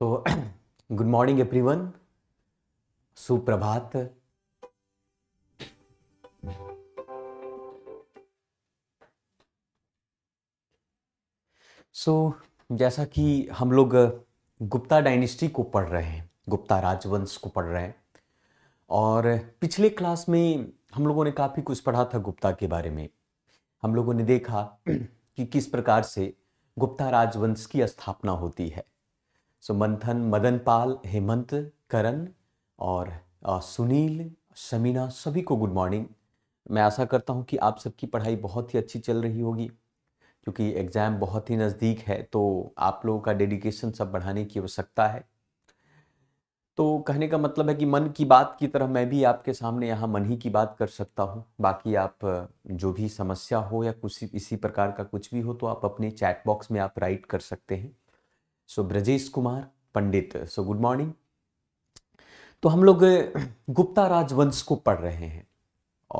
तो good morning everyone सुप्रभात सो so, जैसा कि हम लोग गुप्ता डायनेस्टी को पढ़ रहे हैं गुप्ता राजवंश को पढ़ रहे हैं और पिछले क्लास में हम लोगों ने काफ़ी कुछ पढ़ा था गुप्ता के बारे में हम लोगों ने देखा कि किस प्रकार से गुप्ता राजवंश की स्थापना होती है सो मंथन मदन पाल हेमंत करण और सुनील शमीना सभी को गुड मॉर्निंग मैं आशा करता हूँ कि आप सबकी पढ़ाई बहुत ही अच्छी चल रही होगी क्योंकि एग्ज़ाम बहुत ही नज़दीक है तो आप लोगों का डेडिकेशन सब बढ़ाने की आवश्यकता है तो कहने का मतलब है कि मन की बात की तरह मैं भी आपके सामने यहाँ मन ही की बात कर सकता हूँ बाकी आप जो भी समस्या हो या कुछ इसी प्रकार का कुछ भी हो तो आप अपने चैट बॉक्स में आप राइट कर सकते हैं so Brajesh Kumar Pandit so good morning तो हम लोग गुप्ता राजवंश को पढ़ रहे हैं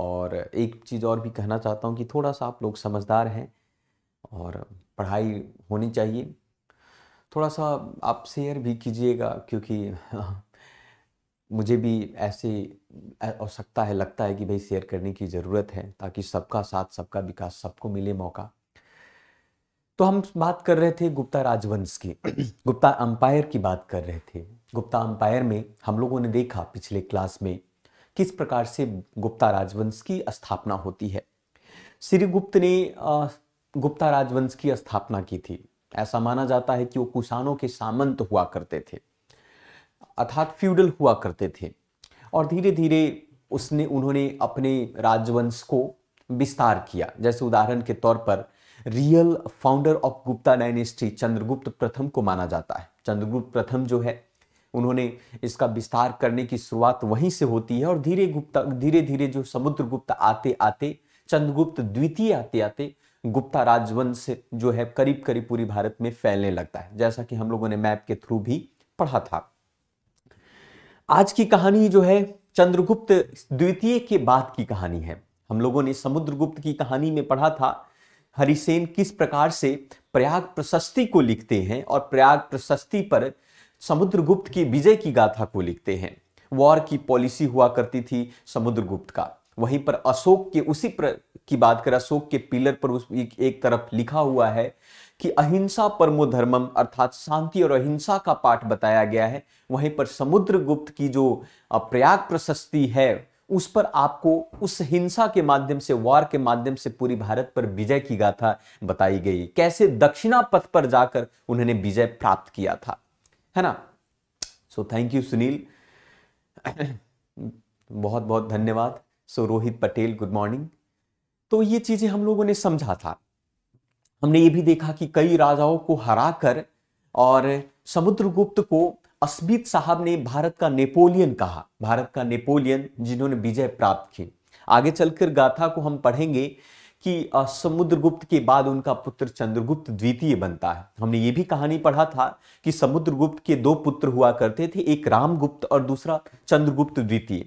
और एक चीज़ और भी कहना चाहता हूँ कि थोड़ा सा आप लोग समझदार हैं और पढ़ाई होनी चाहिए थोड़ा सा आप शेयर भी कीजिएगा क्योंकि मुझे भी ऐसे आवश्यकता है लगता है कि भाई शेयर करने की ज़रूरत है ताकि सबका साथ सबका विकास सबको मिले मौका तो हम बात कर रहे थे गुप्ता राजवंश की गुप्ता अंपायर की बात कर रहे थे गुप्ता अंपायर में हम लोगों ने देखा पिछले क्लास में किस प्रकार से गुप्ता राजवंश की स्थापना होती है श्री गुप्त ने गुप्ता राजवंश की स्थापना की थी ऐसा माना जाता है कि वो कुषाणों के सामंत हुआ करते थे अर्थात फ्यूडल हुआ करते थे और धीरे धीरे उसने उन्होंने अपने राजवंश को विस्तार किया जैसे उदाहरण के तौर पर real founder of Gupta dynasty Chandragupta प्रथम को माना जाता है चंद्रगुप्त प्रथम जो है उन्होंने इसका विस्तार करने की शुरुआत वहीं से होती है और धीरे गुप्ता धीरे धीरे जो समुद्रगुप्त आते आते चंद्रगुप्त द्वितीय आते आते गुप्ता राजवंश जो है करीब करीब पूरी भारत में फैलने लगता है जैसा कि हम लोगों ने मैप के थ्रू भी पढ़ा था आज की कहानी जो है चंद्रगुप्त द्वितीय के बाद की कहानी है हम लोगों ने समुद्रगुप्त की कहानी में पढ़ा था हरिसेन किस प्रकार से प्रयाग प्रशस्ति को लिखते हैं और प्रयाग प्रशस्ति पर समुद्रगुप्त की विजय की गाथा को लिखते हैं वॉर की पॉलिसी हुआ करती थी समुद्रगुप्त का वहीं पर अशोक के उसी प्र की बात करें अशोक के पिलर पर उस एक, एक तरफ लिखा हुआ है कि अहिंसा परमो धर्मम अर्थात शांति और अहिंसा का पाठ बताया गया है वहीं पर समुद्रगुप्त की जो प्रयाग प्रशस्ति है उस पर आपको उस हिंसा के माध्यम से वार के माध्यम से पूरी भारत पर विजय की गाथा बताई गई कैसे दक्षिणा पथ पर जाकर उन्होंने विजय प्राप्त किया था है ना सो थैंक यू सुनील बहुत बहुत धन्यवाद so so, Rohit Patel good morning तो ये चीजें हम लोगों ने समझा था हमने ये भी देखा कि कई राजाओं को हराकर और समुद्रगुप्त को अस्मित साहब ने भारत का नेपोलियन कहा भारत का नेपोलियन जिन्होंने विजय प्राप्त की आगे चलकर गाथा को हम पढ़ेंगे कि समुद्रगुप्त के बाद उनका पुत्र चंद्रगुप्त द्वितीय बनता है हमने ये भी कहानी पढ़ा था कि समुद्रगुप्त के दो पुत्र हुआ करते थे एक रामगुप्त और दूसरा चंद्रगुप्त द्वितीय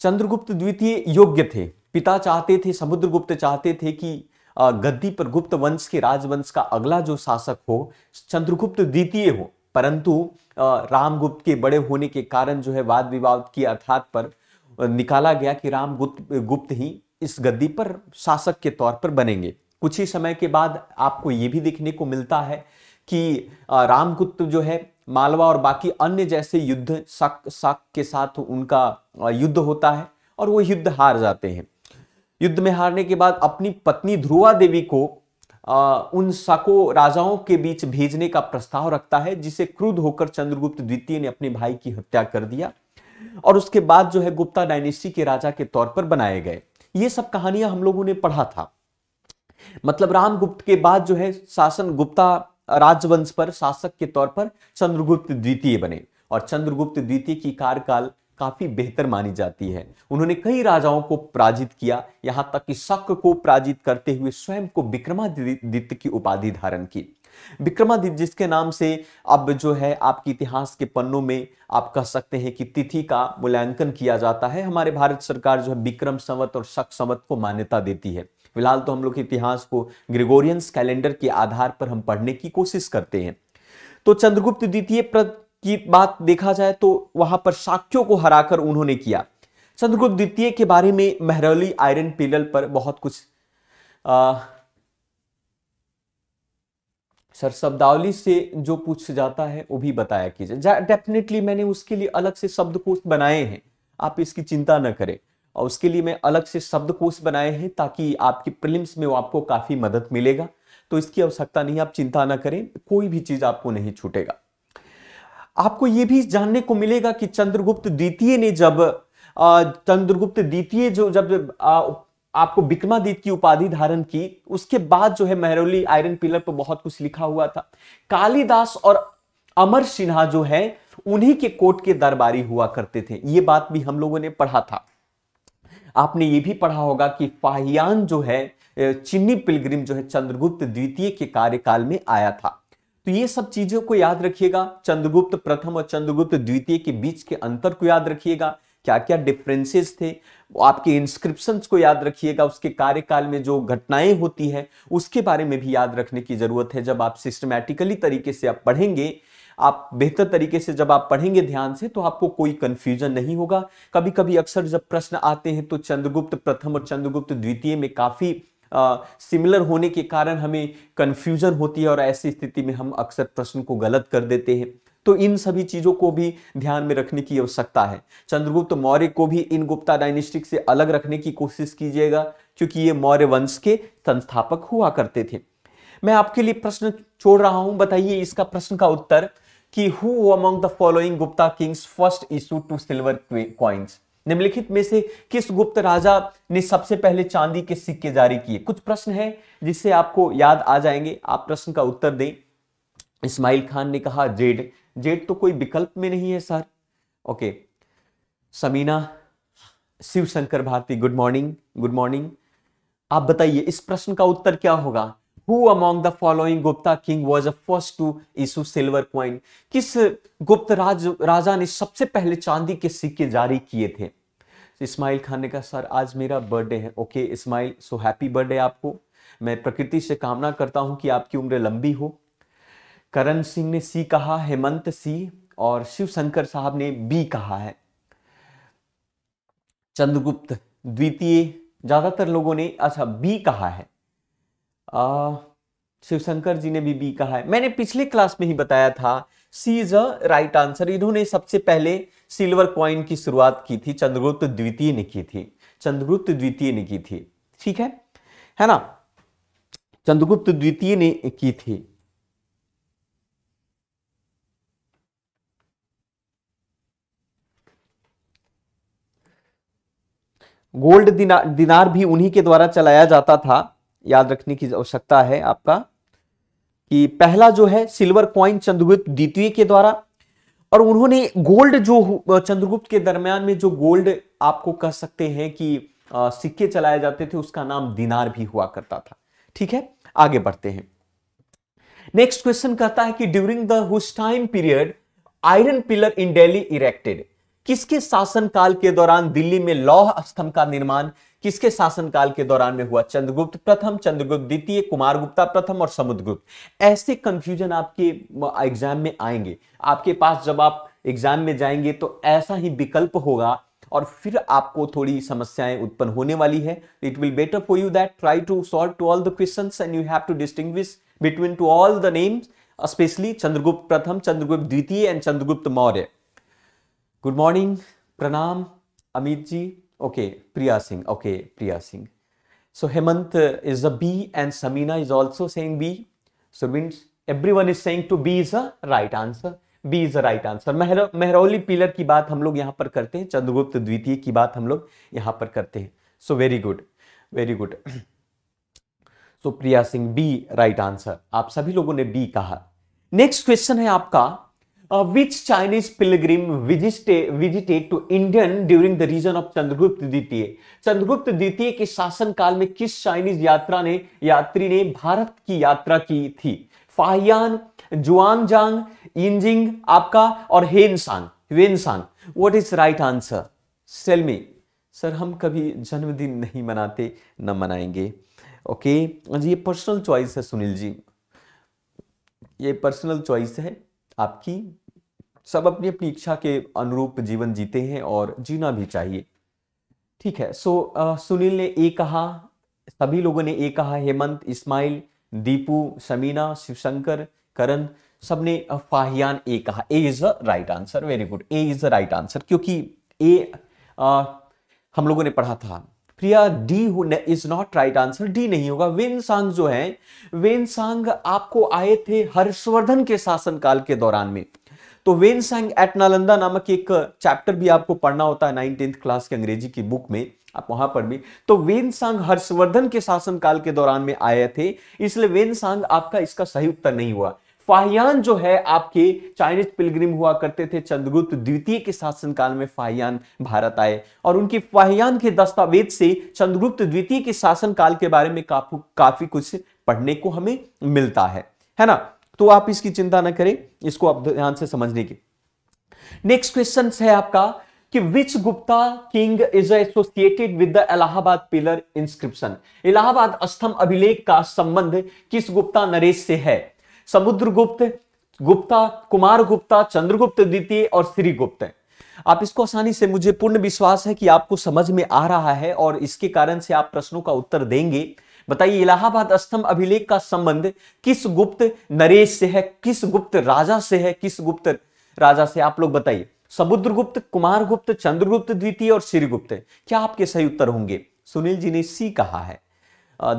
चंद्रगुप्त द्वितीय योग्य थे पिता चाहते थे समुद्रगुप्त चाहते थे कि गद्दी पर गुप्त वंश के राजवंश का अगला जो शासक हो चंद्रगुप्त द्वितीय हो परंतु रामगुप्त के बड़े होने के कारण जो है वाद विवाद की अर्थात पर निकाला गया कि रामगुप्त गुप्त ही इस गद्दी पर शासक के तौर पर बनेंगे कुछ ही समय के बाद आपको ये भी देखने को मिलता है कि रामगुप्त जो है मालवा और बाकी अन्य जैसे युद्ध शक शक के साथ उनका युद्ध होता है और वो युद्ध हार जाते हैं युद्ध में हारने के बाद अपनी पत्नी ध्रुवा देवी को उन सको राजाओं के बीच भेजने का प्रस्ताव रखता है जिसे क्रुद्ध होकर चंद्रगुप्त द्वितीय ने अपने भाई की हत्या कर दिया और उसके बाद जो है गुप्ता डायनेस्टी के राजा के तौर पर बनाए गए ये सब कहानियां हम लोगों ने पढ़ा था मतलब रामगुप्त के बाद जो है शासन गुप्ता राजवंश पर शासक के तौर पर चंद्रगुप्त द्वितीय बने और चंद्रगुप्त द्वितीय की कार्यकाल काफ़ी बेहतर मानी जाती है उन्होंने कई राजाओं को पराजित किया यहां तक कि शक को पराजित करते हुए स्वयं को विक्रमादित्य की उपाधि धारण की विक्रमादित्य जिसके नाम से अब जो है आपके इतिहास के पन्नों में आप कह सकते हैं कि तिथि का मूल्यांकन किया जाता है हमारे भारत सरकार जो है विक्रम संवत और शक संवत को मान्यता देती है फिलहाल तो हम लोग इतिहास को ग्रिगोरियंस कैलेंडर के आधार पर हम पढ़ने की कोशिश करते हैं तो चंद्रगुप्त द्वितीय की बात देखा जाए तो वहां पर शाक्यों को हराकर उन्होंने किया चंद्रगुप्त द्वितीय के बारे में मेहरौली आयरन पिलर पर बहुत कुछ आ, सर शब्दावली से जो पूछ जाता है वो भी बताया कीजिए डेफिनेटली मैंने उसके लिए अलग से शब्दकोश बनाए हैं आप इसकी चिंता न करें और उसके लिए मैं अलग से शब्दकोश बनाए हैं ताकि आपकी प्रिलिम्स में वो आपको काफ़ी मदद मिलेगा तो इसकी आवश्यकता नहीं आप चिंता ना करें कोई भी चीज़ आपको नहीं छूटेगा आपको ये भी जानने को मिलेगा कि चंद्रगुप्त द्वितीय ने जब चंद्रगुप्त द्वितीय जो जब आ, आपको विक्रमादित्य की उपाधि धारण की उसके बाद जो है मेहरौली आयरन पिलर पर बहुत कुछ लिखा हुआ था कालिदास और अमर सिन्हा जो है उन्हीं के कोर्ट के दरबारी हुआ करते थे ये बात भी हम लोगों ने पढ़ा था आपने ये भी पढ़ा होगा कि फाहियान जो है चिन्नी पिलग्रिम जो है चंद्रगुप्त द्वितीय के कार्यकाल में आया था तो ये सब चीजों को याद रखिएगा चंद्रगुप्त प्रथम और चंद्रगुप्त द्वितीय के बीच के अंतर को याद रखिएगा क्या क्या डिफरेंसेस थे आपके इंस्क्रिप्शन को याद रखिएगा उसके कार्यकाल में जो घटनाएं होती है उसके बारे में भी याद रखने की जरूरत है जब आप सिस्टमैटिकली तरीके से आप पढ़ेंगे आप बेहतर तरीके से जब आप पढ़ेंगे ध्यान से तो आपको कोई कंफ्यूजन नहीं होगा कभी कभी अक्सर जब प्रश्न आते हैं तो चंद्रगुप्त प्रथम और चंद्रगुप्त द्वितीय में काफी सिमिलर होने के कारण हमें कन्फ्यूजन होती है और ऐसी स्थिति में हम अक्सर प्रश्न को गलत कर देते हैं तो इन सभी चीजों को भी ध्यान में रखने की आवश्यकता है चंद्रगुप्त मौर्य को भी इन गुप्ता डायनेस्टिक से अलग रखने की कोशिश कीजिएगा क्योंकि ये मौर्य वंश के संस्थापक हुआ करते थे मैं आपके लिए प्रश्न छोड़ रहा हूं बताइए इसका प्रश्न का उत्तर कि who among the following Gupta kings first issue to silver coins निम्नलिखित में से किस गुप्त राजा ने सबसे पहले चांदी के सिक्के जारी किए कुछ प्रश्न है जिससे आपको याद आ जाएंगे आप प्रश्न का उत्तर दें इस्माइल खान ने कहा जेड जेड तो कोई विकल्प में नहीं है sir okay Samina Shiv Shankar Bharti good morning good morning आप बताइए इस प्रश्न का उत्तर क्या होगा Who among the following Gupta king was the first to issue silver coin? किस गुप्त राज राजा ने सबसे पहले चांदी के सिक्के जारी किए थे इस्माइल खान ने कहा सर आज मेरा बर्थडे है okay Ismail so happy birthday आपको मैं प्रकृति से कामना करता हूं कि आपकी उम्र लंबी हो करण सिंह ने सी कहा हेमंत सी और शिव शंकर साहब ने बी कहा है चंद्रगुप्त द्वितीय ज्यादातर लोगों ने अच्छा बी कहा है शिवशंकर जी ने भी बी कहा है मैंने पिछले क्लास में ही बताया था C is a right answer इन्होंने सबसे पहले सिल्वर क्वाइन की शुरुआत की थी चंद्रगुप्त द्वितीय ने की थी चंद्रगुप्त द्वितीय ने की थी ठीक है है ना चंद्रगुप्त द्वितीय ने की थी गोल्ड दिनार, दिनार भी उन्हीं के द्वारा चलाया जाता था याद रखने की आवश्यकता है आपका कि पहला जो है सिल्वर क्वाइन चंद्रगुप्त द्वितीय के द्वारा और उन्होंने गोल्ड जो चंद्रगुप्त के दरमियान में जो गोल्ड आपको कह सकते हैं कि सिक्के चलाए जाते थे उसका नाम दिनार भी हुआ करता था ठीक है आगे बढ़ते हैं नेक्स्ट क्वेश्चन कहता है कि ड्यूरिंग द हुस time period iron pillar in Delhi erected किसके शासनकाल के दौरान दिल्ली में लौह स्तंभ का निर्माण किसके शासनकाल के दौरान में हुआ चंद्रगुप्त प्रथम चंद्रगुप्त द्वितीय कुमार गुप्ता प्रथम और समुद्रगुप्त ऐसे कंफ्यूजन आपके एग्जाम में आएंगे आपके पास जब आप एग्जाम में जाएंगे तो ऐसा ही विकल्प होगा और फिर आपको थोड़ी समस्याएं उत्पन्न होने वाली है it will better for you that try to solve to all the question and you have to distinguish between to all the names specially Chandragupta प्रथम चंद्रगुप्त द्वितीय and Chandragupta Maurya good morning प्रणाम Amit ji Okay, Priya Singh. Okay, Priya Singh. So Hemant is a B and Samina is also saying B. So means everyone is saying to B is B is the right answer Mehrauli pillar की बात हम लोग यहां पर करते हैं चंद्रगुप्त द्वितीय की बात हम लोग यहां पर करते हैं so very good very good so Priya Singh B right answer आप सभी लोगों ने बी कहा नेक्स्ट क्वेश्चन है आपका which Chinese pilgrim pilgrim visited, visited to Indian during the region Chandragupta द्वितीय चंद्रगुप्त द्वितीय के शासनकाल में किस चाइनीज यात्रा ने यात्री ने भारत की यात्रा की थी फाहियान जुआंगजांग इंजिंग आपका और हेनसांग वेनसांग वट इज राइट आंसर सेलमी सर हम कभी जन्मदिन नहीं मनाते न मनाएंगे ओके जी ये पर्सनल चॉइस है सुनील जी ये पर्सनल चॉइस है आपकी सब अपनी अपनी इच्छा के अनुरूप जीवन जीते हैं और जीना भी चाहिए ठीक है सो आ, सुनील ने ए कहा सभी लोगों ने ए कहा हेमंत इस्माइल दीपू समीना शिवशंकर करण सबने फाहियान ए कहा A is the right answer very good A is the right answer क्योंकि ए आ, हम लोगों ने पढ़ा था Priya D is not right answer D नहीं होगा वेन सांग जो है वेन सांग आपको आए थे हर्षवर्धन के शासनकाल के दौरान में तो वेन सैंग एट नालंदा नामक एक चैप्टर भी आपको पढ़ना होता है नाइन क्लास के अंग्रेजी की बुक में आप वहां पर भी तो वेन सांग हर्षवर्धन के शासनकाल के दौरान में आए थे इसलिए वेन सांग आपका इसका सही उत्तर नहीं हुआ फाहियान जो है आपके चाइनीज पिलग्रिम हुआ करते थे चंद्रगुप्त द्वितीय के शासनकाल में फाहियान भारत आए और उनकी फाहियान के दस्तावेज से चंद्रगुप्त द्वितीय के शासनकाल के बारे में काफी काफी कुछ पढ़ने को हमें मिलता है है ना तो आप इसकी चिंता ना करें इसको आप ध्यान से समझने की नेक्स्ट क्वेश्चन है आपका कि which Gupta king is associated with the Allahabad pillar inscription Allahabad अस्थम अभिलेख का संबंध किस गुप्ता नरेश से है समुद्रगुप्त गुप्ता कुमार गुप्ता चंद्रगुप्त द्वितीय और श्री गुप्त आप इसको आसानी से मुझे पूर्ण विश्वास है कि आपको समझ में आ रहा है और इसके कारण से आप प्रश्नों का उत्तर देंगे बताइए इलाहाबाद अस्तम अभिलेख का संबंध किस गुप्त नरेश से है किस गुप्त राजा से है किस गुप्त राजा से आप लोग बताइए समुद्रगुप्त कुमारगुप्त चंद्रगुप्त द्वितीय और श्रीगुप्त क्या आपके सही उत्तर होंगे सुनील जी ने सी कहा है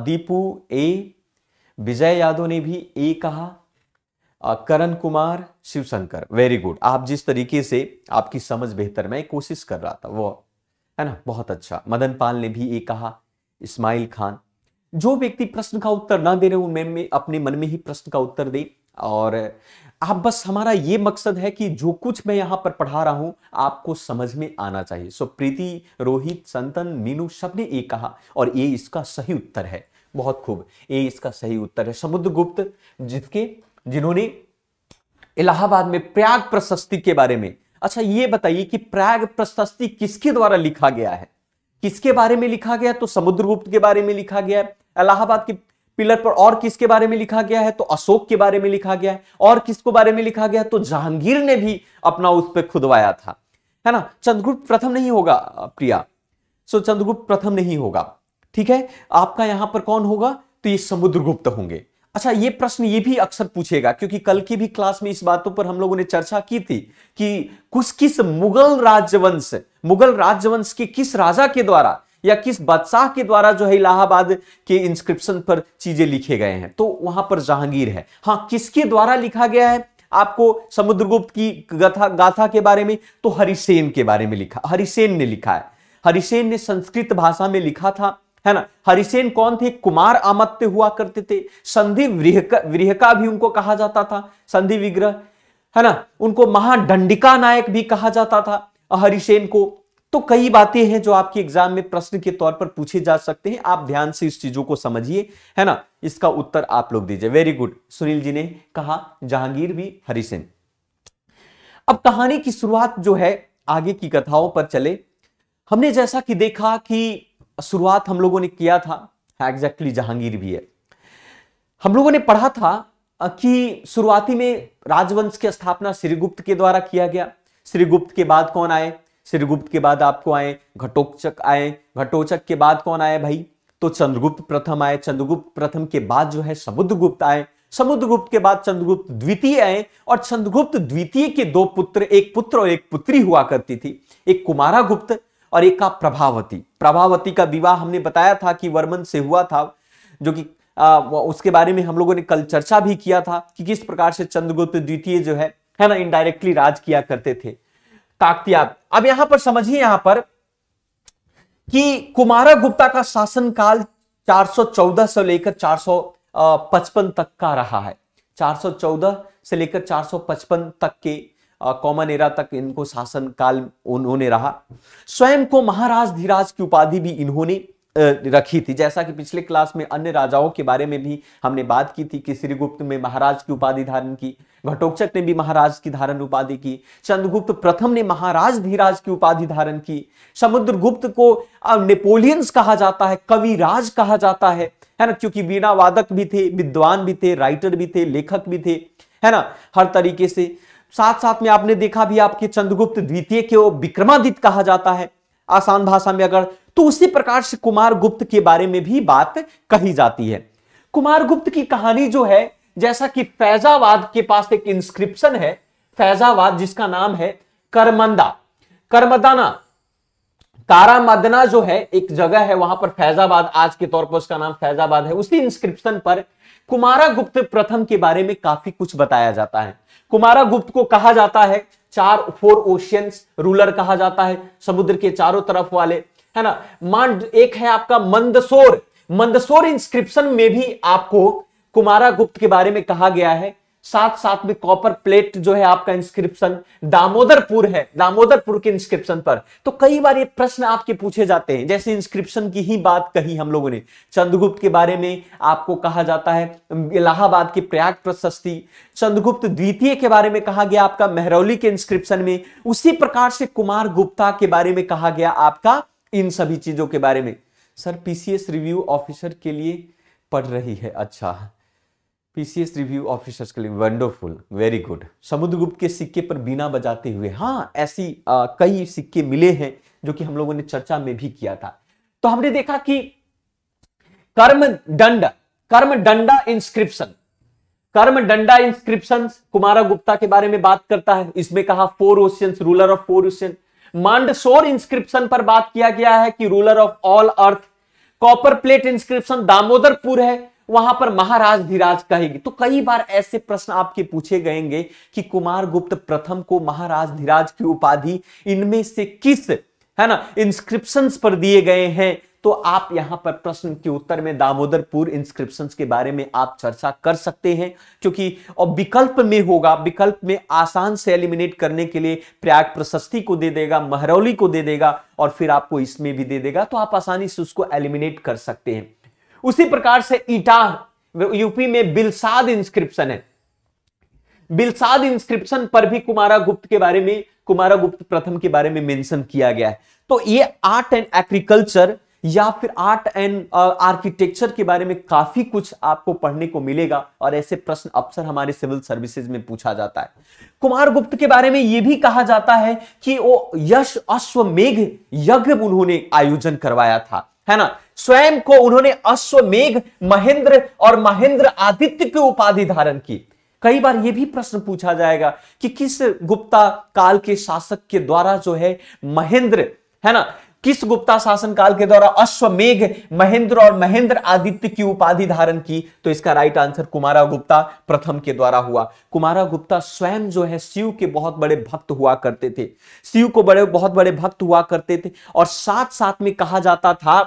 दीपू ए विजय यादव ने भी ए कहा करण कुमार शिवशंकर वेरी गुड आप जिस तरीके से आपकी समझ बेहतर मैं कोशिश कर रहा था वो है ना बहुत अच्छा मदन पाल ने भी ए कहा इस्माइल खान जो व्यक्ति प्रश्न का उत्तर ना दे रहे हो मैम में अपने मन में ही प्रश्न का उत्तर दे और आप बस हमारा ये मकसद है कि जो कुछ मैं यहाँ पर पढ़ा रहा हूँ आपको समझ में आना चाहिए सो प्रीति रोहित संतन मीनू सबने ये कहा और ये इसका सही उत्तर है बहुत खूब ये इसका सही उत्तर है समुद्र गुप्त जिसके जिन्होंने इलाहाबाद में प्रयाग प्रशस्ति के बारे में अच्छा ये बताइए कि प्रयाग प्रशस्ति किसके द्वारा लिखा गया है किसके बारे में लिखा गया तो समुद्रगुप्त के बारे में लिखा गया है इलाहाबाद की पिलर पर और किसके बारे में लिखा गया है तो अशोक के बारे में लिखा गया है और किसको बारे में लिखा गया है तो जहांगीर ने भी अपना उस पर खुदवाया था है ना चंद्रगुप्त प्रथम नहीं होगा प्रिया सो चंद्रगुप्त प्रथम नहीं होगा ठीक है आपका यहां पर कौन होगा तो ये समुद्रगुप्त होंगे अच्छा ये प्रश्न ये भी अक्सर पूछेगा क्योंकि कल की भी क्लास में इस बातों पर हम लोगों ने चर्चा की थी कि कुछ किस मुगल राजवंश मुगल राजवंश के किस राजा के द्वारा या किस बादशाह के द्वारा जो है इलाहाबाद के इंस्क्रिप्शन पर चीजें लिखे गए हैं तो वहां पर जहांगीर है हाँ किसके द्वारा लिखा गया है आपको समुद्रगुप्त की गाथा गाथा के बारे में तो हरिसेन के बारे में लिखा हरिसेन ने लिखा है हरिसेन ने संस्कृत भाषा में लिखा था है ना हरिसेन कौन थे कुमार आमत्य हुआ करते थे संधि व्रिहका भी उनको कहा जाता था संधि विग्रह है ना उनको महादंडिका नायक भी कहा जाता था हरिसेन को तो कई बातें हैं जो आपके एग्जाम में प्रश्न के तौर पर पूछे जा सकते हैं आप ध्यान से इस चीजों को समझिए है ना इसका उत्तर आप लोग दीजिए वेरी गुड सुनील जी ने कहा जहांगीर भी हरिसेन अब कहानी की शुरुआत जो है आगे की कथाओं पर चले हमने जैसा कि देखा कि शुरुआत हम लोगों ने किया था एग्जैक्टली जहांगीर भी है हम लोगों ने पढ़ा था कि शुरुआती में राजवंश की स्थापना श्रीगुप्त के द्वारा किया गया श्रीगुप्त के बाद कौन आए श्रीगुप्त के बाद आपको आए घटोचक आए घटोचक के बाद कौन आए भाई तो चंद्रगुप्त प्रथम आए चंद्रगुप्त प्रथम के बाद जो है समुद्रगुप्त आए समुद्रगुप्त के बाद चंद्रगुप्त द्वितीय आए और चंद्रगुप्त द्वितीय के दो पुत्र एक पुत्र और एक पुत्री हुआ करती थी एक कुमारा गुप्त और एक का प्रभावती प्रभावती का विवाह हमने बताया था कि वर्मन से हुआ था जो कि आ, उसके बारे में हम लोगों ने कल चर्चा भी किया था कि किस प्रकार से चंद्रगुप्त द्वितीय जो है है ना इनडायरेक्टली राज किया करते थे काकतियात अब यहां पर समझिए यहां पर कि कुमारा गुप्ता का शासनकाल 414 से लेकर 455 तक का रहा है 414 से लेकर 455 तक के कॉमन एरा तक इनको शासन काल उन्होंने रहा स्वयं को महाराज धीराज की उपाधि भी इन्होंने रखी थी जैसा कि पिछले क्लास में अन्य राजाओं के बारे में भी हमने बात की थी कि श्रीगुप्त में महाराज की उपाधि धारण की घटोक्षक ने भी महाराज की धारण उपाधि की चंद्रगुप्त प्रथम ने महाराज धीराज की उपाधि धारण की समुद्रगुप्त को नेपोलियंस कहा जाता है कविराज कहा जाता है है ना क्योंकि वीणा वादक भी थे विद्वान भी थे राइटर भी थे लेखक भी थे है ना हर तरीके से साथ साथ में आपने देखा भी आपके चंद्रगुप्त द्वितीय के विक्रमादित्य कहा जाता है आसान भाषा में अगर तो उसी प्रकार से कुमार गुप्त के बारे में भी बात कही जाती है कुमार गुप्त की कहानी जो है जैसा कि फैजाबाद के पास एक इंस्क्रिप्शन है फैजाबाद जिसका नाम है करमंदा करमदाना तारामदना जो है एक जगह है वहां पर फैजाबाद आज के तौर पर उसका नाम फैजाबाद है उसी इंस्क्रिप्शन पर कुमारा गुप्त प्रथम के बारे में काफी कुछ बताया जाता है कुमारा गुप्त को कहा जाता है चार फोर ओशियंस रूलर कहा जाता है समुद्र के चारों तरफ वाले है ना मान एक है आपका मंदसोर मंदसोर इंस्क्रिप्शन में भी आपको कुमारा गुप्त के बारे में कहा गया है साथ साथ में कॉपर प्लेट जो है आपका इंस्क्रिप्शन दामोदरपुर है दामोदरपुर के इंस्क्रिप्शन पर तो कई बार ये प्रश्न आपके पूछे जाते हैं जैसे इंस्क्रिप्शन की ही बात कही हम लोगों ने चंद्रगुप्त के बारे में आपको कहा जाता है इलाहाबाद की प्रयाग प्रशस्ति चंद्रगुप्त द्वितीय के बारे में कहा गया आपका मेहरौली के इंस्क्रिप्शन में उसी प्रकार से कुमार गुप्ता के बारे में कहा गया आपका इन सभी चीज़ों के बारे में सर पीसीएस रिव्यू ऑफिसर के लिए पढ़ रही है अच्छा पीसीएस रिव्यू ऑफिसर्स के लिए वंडरफुल वेरी गुड समुद्रगुप्त के सिक्के पर बीना बजाते हुए हाँ ऐसी आ, कई सिक्के मिले हैं जो कि हम लोगों ने चर्चा में भी किया था तो हमने देखा कि कर्म दंड कर्म दंडा इंस्क्रिप्शन कर्म दंडा इंस्क्रिप्शन कुमारा गुप्ता के बारे में बात करता है इसमें कहा four oceans ruler of four ocean Mandsaur inscription पर बात किया गया है कि ruler of all earth copper plate inscription Damodarpur है वहां पर महाराज धीराज कहेगी तो कई बार ऐसे प्रश्न आपके पूछे गएंगे कि कुमार गुप्त प्रथम को महाराज धीराज की उपाधि इनमें से किस है ना इंस्क्रिप्शंस पर दिए गए हैं तो आप यहां पर प्रश्न के उत्तर में दामोदरपुर इंस्क्रिप्शन के बारे में आप चर्चा कर सकते हैं क्योंकि और विकल्प में होगा विकल्प में आसान से एलिमिनेट करने के लिए प्रयाग प्रशस्ति को दे देगा महरौली को दे देगा और फिर आपको इसमें भी दे देगा तो आप आसानी से उसको एलिमिनेट कर सकते हैं उसी प्रकार से ईटा यूपी में बिलसाद इंस्क्रिप्शन है बिलसाद इंस्क्रिप्शन पर भी कुमारा गुप्त के बारे में कुमारा गुप्त प्रथम के बारे में मेंशन किया गया है तो ये आर्ट एंड एग्रीकल्चर या फिर आर्ट एंड आर्किटेक्चर के बारे में काफी कुछ आपको पढ़ने को मिलेगा और ऐसे प्रश्न अक्सर हमारे सिविल सर्विसेज में पूछा जाता है कुमार गुप्त के बारे में यह भी कहा जाता है कि वो यश अश्वमेघ यज्ञ उन्होंने आयोजन करवाया था है ना स्वयं को उन्होंने अश्वमेघ महेंद्र और महेंद्र आदित्य की उपाधि धारण की कई बार यह भी प्रश्न पूछा जाएगा कि किस गुप्ता काल के शासक के द्वारा जो है महेंद्र है ना किस गुप्ता शासन काल के द्वारा अश्वमेघ महेंद्र और महेंद्र आदित्य की उपाधि धारण की तो इसका राइट आंसर कुमारा गुप्ता प्रथम के द्वारा हुआ कुमारा गुप्ता स्वयं जो है शिव के बहुत बड़े भक्त हुआ करते थे शिव को बड़े बहुत बड़े भक्त हुआ करते थे और साथ साथ में कहा जाता था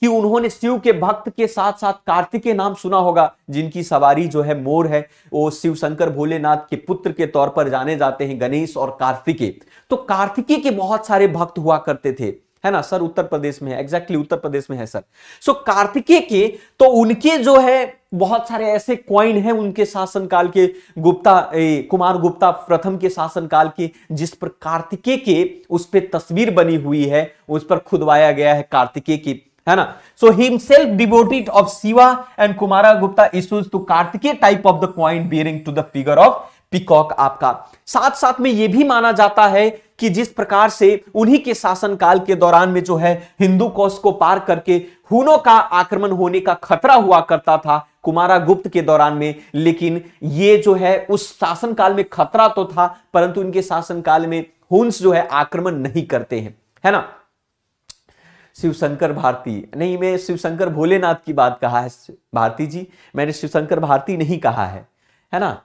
कि उन्होंने शिव के भक्त के साथ साथ कार्तिकेय नाम सुना होगा जिनकी सवारी जो है मोर है वो शिव शंकर भोलेनाथ के पुत्र के तौर पर जाने जाते हैं गणेश और कार्तिकेय तो कार्तिकी के बहुत सारे भक्त हुआ करते थे है ना सर उत्तर प्रदेश में है एग्जैक्टली exactly उत्तर प्रदेश में है सर सो so, कार्तिकेय के तो उनके जो है बहुत सारे ऐसे क्वाइन हैं उनके शासनकाल के गुप्ता ए, कुमार गुप्ता प्रथम के शासनकाल के जिस पर कार्तिके के उस पर तस्वीर बनी हुई है उस पर खुदवाया गया है कार्तिके की है ना so himself devoted of Shiva and Kumara Gupta issues two type of the coin bearing to the figure of peacock आपका साथ साथ में यह भी माना जाता है कि जिस प्रकार से उन्हीं के शासनकाल के दौरान में जो है हिंदू कोश को पार करके हुनों का आक्रमण होने का खतरा हुआ करता था कुमारा गुप्त के दौरान में लेकिन ये जो है उस शासनकाल में खतरा तो था परंतु इनके शासनकाल में हुंस जो है आक्रमण नहीं करते हैं है ना शिवशंकर भारती नहीं मैं शिवशंकर भोलेनाथ की बात कहा है भारती जी मैंने शिवशंकर भारती नहीं कहा है है ना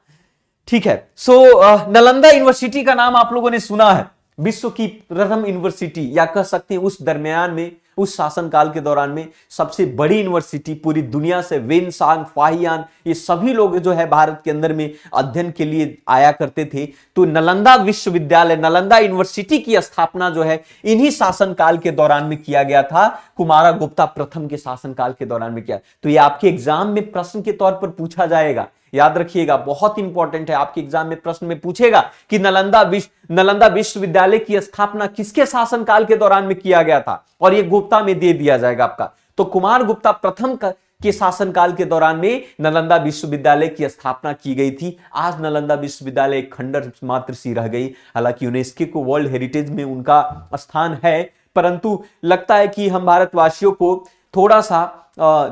ठीक है so so, uh, Nalanda university का नाम आप लोगों ने सुना है विश्व की प्रथम यूनिवर्सिटी या कह सकते हैं उस दरमियान में उस शासनकाल के दौरान में सबसे बड़ी यूनिवर्सिटी पूरी दुनिया से वेन सांग फाहियान ये सभी लोग जो है भारत के अंदर में अध्ययन के लिए आया करते थे तो नालंदा विश्वविद्यालय नालंदा यूनिवर्सिटी की स्थापना जो है इन्हीं शासनकाल के दौरान में किया गया था कुमारा गुप्ता प्रथम के शासनकाल के दौरान में किया तो ये आपके एग्जाम में प्रश्न के तौर पर पूछा जाएगा याद रखिएगा बहुत इंपॉर्टेंट है आपके एग्जाम में प्रश्न में पूछेगा कि नालंदा विश्व नालंदा विश्वविद्यालय की स्थापना किसके शासनकाल के दौरान में किया गया था और ये गुप्ता में दे दिया जाएगा आपका तो कुमार गुप्ता प्रथम के शासनकाल के दौरान में नालंदा विश्वविद्यालय की स्थापना की गई थी आज नालंदा विश्वविद्यालय खंडर मात्र सी रह गई हालांकि यूनेस्को को वर्ल्ड हेरिटेज में उनका स्थान है परंतु लगता है कि हम भारतवासियों को थोड़ा सा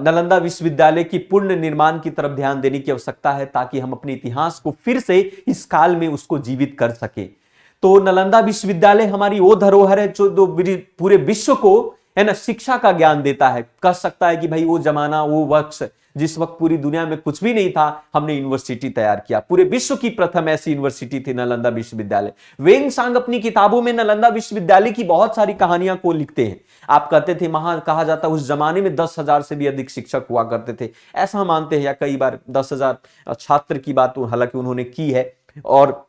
नालंदा विश्वविद्यालय की पुण्य निर्माण की तरफ ध्यान देने की आवश्यकता है ताकि हम अपने इतिहास को फिर से इस काल में उसको जीवित कर सके तो नालंदा विश्वविद्यालय हमारी वो धरोहर है जो दो पूरे विश्व को है ना शिक्षा का ज्ञान देता है कह सकता है कि भाई वो जमाना वो वक्त जिस वक्त पूरी दुनिया में कुछ भी नहीं था हमने यूनिवर्सिटी तैयार किया पूरे विश्व की प्रथम ऐसी यूनिवर्सिटी थी नालंदा विश्वविद्यालय वेंग सांग अपनी किताबों में नालंदा विश्वविद्यालय की बहुत सारी कहानियां को लिखते हैं आप कहते थे महा कहा जाता उस जमाने में दस हजार से भी अधिक शिक्षक हुआ करते थे ऐसा मानते हैं या कई बार दस हजार छात्र की बात हालांकि उन्होंने की है और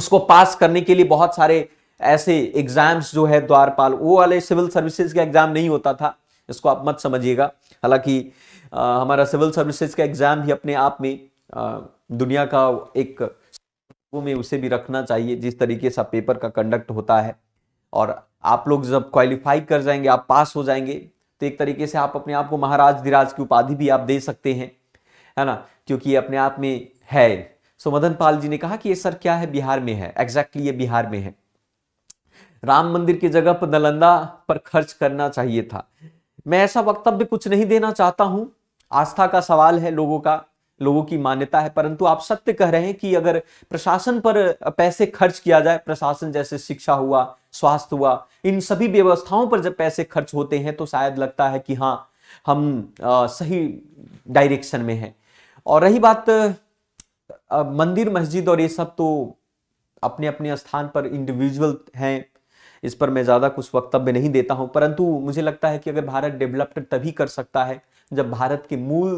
उसको पास करने के लिए बहुत सारे ऐसे एग्जाम्स जो है द्वारपाल वो वाले सिविल सर्विसेज का एग्जाम नहीं होता था इसको आप मत समझिएगा हालांकि हमारा सिविल सर्विसेज का एग्जाम भी अपने आप में आ, दुनिया का एक में उसे भी रखना चाहिए जिस तरीके से पेपर का कंडक्ट होता है और आप लोग जब क्वालिफाई कर जाएंगे आप पास हो जाएंगे तो एक तरीके से आप अपने आप को महाराज धीराज की उपाधि भी आप दे सकते हैं है ना क्योंकि ये अपने आप में है सो मदन पाल जी ने कहा कि ये सर क्या है बिहार में है एग्जैक्टली ये बिहार में है राम मंदिर की जगह पर नलंदा पर खर्च करना चाहिए था मैं ऐसा वक्तव्य कुछ नहीं देना चाहता हूं आस्था का सवाल है लोगों का लोगों की मान्यता है परंतु आप सत्य कह रहे हैं कि अगर प्रशासन पर पैसे खर्च किया जाए प्रशासन जैसे शिक्षा हुआ स्वास्थ्य हुआ इन सभी व्यवस्थाओं पर जब पैसे खर्च होते हैं तो शायद लगता है कि हाँ हम आ, सही डायरेक्शन में हैं और रही बात आ, मंदिर मस्जिद और ये सब तो अपने अपने स्थान पर इंडिविजुअल हैं इस पर मैं ज़्यादा कुछ वक्तव्य नहीं देता हूँ परंतु मुझे लगता है कि अगर भारत डेवलप्ड तभी कर सकता है जब भारत के मूल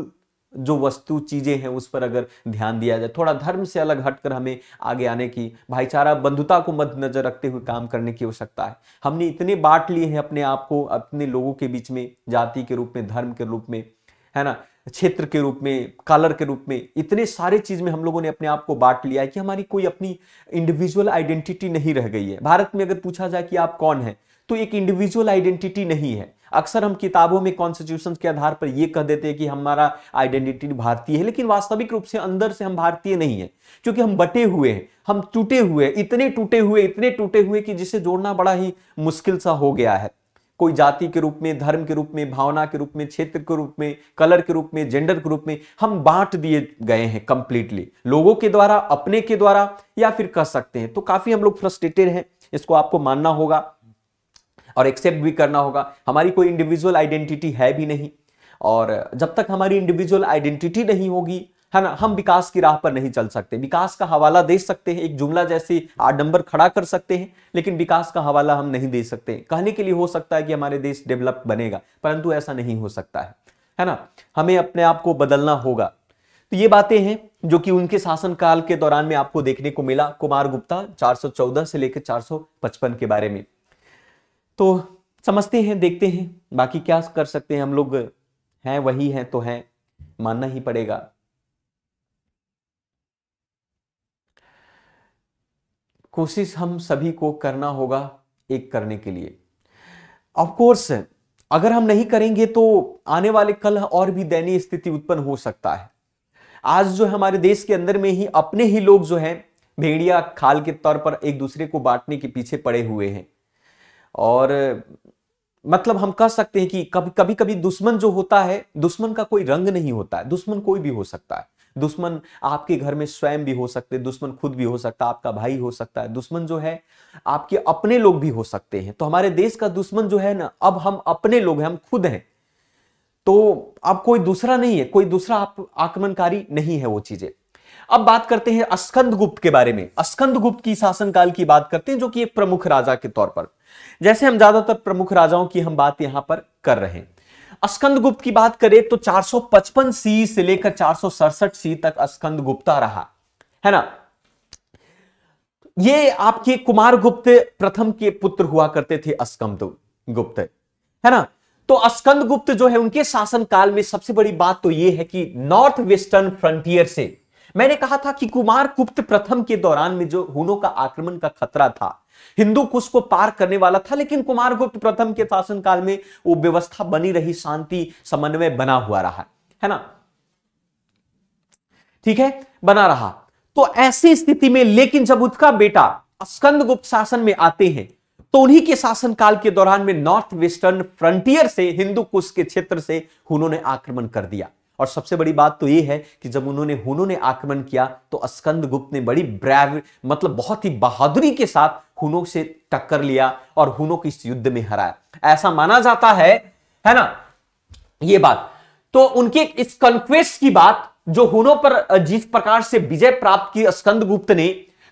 जो वस्तु चीज़ें हैं उस पर अगर ध्यान दिया जाए थोड़ा धर्म से अलग हटकर हमें आगे आने की भाईचारा बंधुता को मद्देनजर रखते हुए काम करने की आवश्यकता है हमने इतने बांट लिए हैं अपने आप को अपने लोगों के बीच में जाति के रूप में धर्म के रूप में है ना क्षेत्र के रूप में कलर के रूप में इतने सारे चीज में हम लोगों ने अपने आप को बांट लिया है कि हमारी कोई अपनी इंडिविजुअल आइडेंटिटी नहीं रह गई है भारत में अगर पूछा जाए कि आप कौन है तो एक इंडिविजुअल आइडेंटिटी नहीं है अक्सर हम किताबों में कॉन्स्टिट्यूशन के आधार पर यह कह देते हैं कि हमारा आइडेंटिटी भारतीय है लेकिन वास्तविक रूप से अंदर से हम भारतीय नहीं है क्योंकि हम बटे हुए हैं हम टूटे हुए इतने टूटे हुए इतने टूटे हुए कि जिसे जोड़ना बड़ा ही मुश्किल सा हो गया है कोई जाति के रूप में धर्म के रूप में भावना के रूप में क्षेत्र के रूप में कलर के रूप में जेंडर के रूप में हम बांट दिए गए हैं कंप्लीटली लोगों के द्वारा अपने के द्वारा या फिर कह सकते हैं तो काफी हम लोग फ्रस्ट्रेटेड हैं इसको आपको मानना होगा और एक्सेप्ट भी करना होगा हमारी कोई इंडिविजुअल आइडेंटिटी है भी नहीं और जब तक हमारी इंडिविजुअल आइडेंटिटी नहीं होगी है ना हम विकास की राह पर नहीं चल सकते विकास का हवाला दे सकते हैं एक जुमला जैसे आठ नंबर खड़ा कर सकते हैं लेकिन विकास का हवाला हम नहीं दे सकते कहने के लिए हो सकता है कि हमारे देश डेवलप बनेगा परंतु ऐसा नहीं हो सकता है है ना हमें अपने आप को बदलना होगा तो ये बातें हैं जो कि उनके शासनकाल के दौरान में आपको देखने को मिला कुमार गुप्ता चार से लेकर चार के बारे में तो समझते हैं देखते हैं बाकी क्या कर सकते हैं हम लोग हैं वही हैं तो हैं मानना ही पड़ेगा कोशिश हम सभी को करना होगा एक करने के लिए ऑफकोर्स अगर हम नहीं करेंगे तो आने वाले कल और भी दयनीय स्थिति उत्पन्न हो सकता है आज जो हमारे देश के अंदर में ही अपने ही लोग जो हैं भेड़िया खाल के तौर पर एक दूसरे को बांटने के पीछे पड़े हुए हैं और मतलब हम कह सकते हैं कि कभी कभी कभी दुश्मन जो होता है दुश्मन का कोई रंग नहीं होता है दुश्मन कोई भी हो सकता है दुश्मन आपके घर में स्वयं भी हो सकते हैं दुश्मन खुद भी हो सकता है आपका भाई हो सकता है दुश्मन जो है आपके अपने लोग भी हो सकते हैं तो हमारे देश का दुश्मन जो है ना अब हम अपने लोग हैं हम खुद हैं तो अब कोई दूसरा नहीं है कोई दूसरा आप आक्रमणकारी नहीं है वो चीजें अब बात करते हैं अस्कंद गुप्त के बारे में अस्कंद गुप्त की शासनकाल की बात करते हैं जो कि एक प्रमुख राजा के तौर पर जैसे हम ज्यादातर प्रमुख राजाओं की हम बात यहां पर कर रहे हैं अस्कंद गुप्त की बात करें तो 455 सी से लेकर चार सी तक अस्कंद गुप्ता रहा है ना ये आपके कुमार गुप्त प्रथम के पुत्र हुआ करते थे अस्कंद गुप्त है ना तो अस्कंद गुप्त जो है उनके शासनकाल में सबसे बड़ी बात तो यह है कि नॉर्थ वेस्टर्न फ्रंटियर से मैंने कहा था कि कुमार गुप्त प्रथम के दौरान में जो हुनों का आक्रमण का खतरा था हिंदू कुश को पार करने वाला था लेकिन कुमार गुप्त प्रथम के शासनकाल में वो व्यवस्था बनी रही शांति समन्वय बना हुआ रहा है ना ठीक है बना रहा तो ऐसी स्थिति में लेकिन जब उसका बेटा स्कंद गुप्त शासन में आते हैं तो उन्हीं के शासनकाल के दौरान में नॉर्थ वेस्टर्न फ्रंटियर से हिंदू कुश के क्षेत्र से उन्होंने आक्रमण कर दिया और सबसे बड़ी बात तो यह है कि जब उन्होंने उन्होंने आक्रमण किया तो स्कंद गुप्त ने बड़ी ब्रैव मतलब बहुत ही बहादुरी के साथ हुनो से टक्कर लिया और हुनो की इस युद्ध में हराया ऐसा माना जाता है है ना ये बात तो उनकी इस कंक्वेस्ट की बात जो हुनो पर जिस प्रकार से विजय प्राप्त की स्कंद गुप्त ने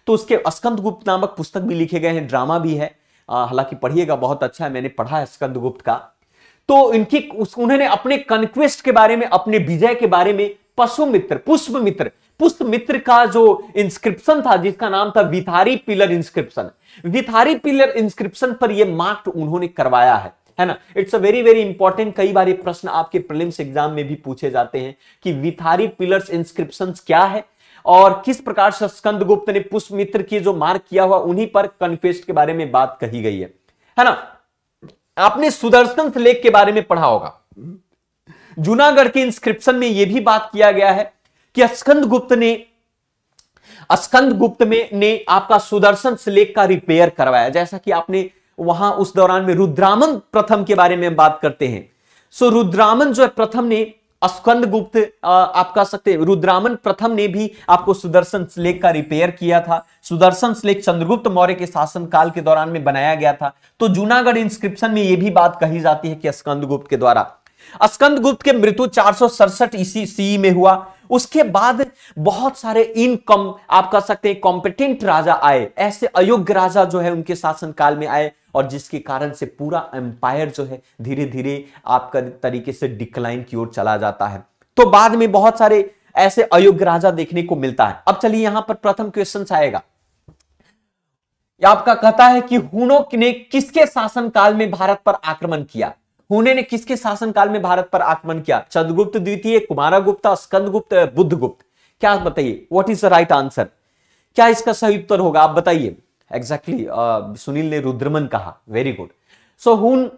तो उसके स्कंद गुप्त नामक पुस्तक भी लिखे गए हैं ड्रामा भी है हालांकि पढ़िएगा बहुत अच्छा है मैंने पढ़ा है स्कंद गुप्त का तो इनकी उन्होंने अपने कंक्वेस्ट के बारे में अपने विजय के बारे में पशु मित्र पुष्प मित्र पुष्पमित्र का जो इंस्क्रिप्शन था जिसका नाम था Bhitari pillar inscription Bhitari pillar inscription पर यह मार्क उन्होंने करवाया है है ना it's a very very important कई बार ये प्रश्न आपके प्रिलिम्स एग्जाम में भी पूछे जाते हैं कि विथारी पिलर्स इंस्क्रिप्शंस क्या है और किस प्रकार से स्कंद गुप्त ने पुष्पमित्र की जो मार्क किया हुआ उन्हीं पर कन्फेस्ट के बारे में बात कही गई है है ना आपने सुदर्शन लेख के बारे में पढ़ा होगा जूनागढ़ के इंस्क्रिप्शन में यह भी बात किया गया है कि अस्कंद गुप्त ने अस्कंद गुप्त में ने आपका सुदर्शन स्लेक का रिपेयर करवाया जैसा कि आपने वहां उस दौरान में रुद्रामन प्रथम के बारे में बात करते हैं सो रुद्रामन जो है प्रथम ने अस्कंद गुप्त आप कह सकते हैं रुद्रामन प्रथम ने भी आपको सुदर्शन स्लेक का रिपेयर किया था सुदर्शन स्लेक चंद्रगुप्त मौर्य के शासनकाल के दौरान में बनाया गया था तो जूनागढ़ इंस्क्रिप्शन में यह भी बात कही जाती है कि अस्कंद गुप्त के द्वारा अस्कंद गुप्त के मृत्यु चार सौ ईसी में हुआ उसके बाद बहुत सारे इनकम आप कह सकते हैं कॉम्पिटेंट राजा आए ऐसे अयोग्य राजा जो है उनके शासनकाल में आए और जिसके कारण से पूरा एम्पायर जो है धीरे धीरे आपका तरीके से डिक्लाइन की ओर चला जाता है तो बाद में बहुत सारे ऐसे अयोग्य राजा देखने को मिलता है अब चलिए यहां पर प्रथम क्वेश्चन आएगा आपका कहता है कि हुनो ने किसके शासनकाल में भारत पर आक्रमण किया हुने ने किसके शासनकाल में भारत पर आक्रमण किया चंद्रगुप्त द्वितीय कुमारा गुप्ता स्कंदगुप्त बुद्ध गुप्त क्या बताइए what is the right answer क्या इसका सही उत्तर होगा आप बताइए एग्जैक्टली exactly, uh, सुनील ने रुद्रमन कहा very good so Hun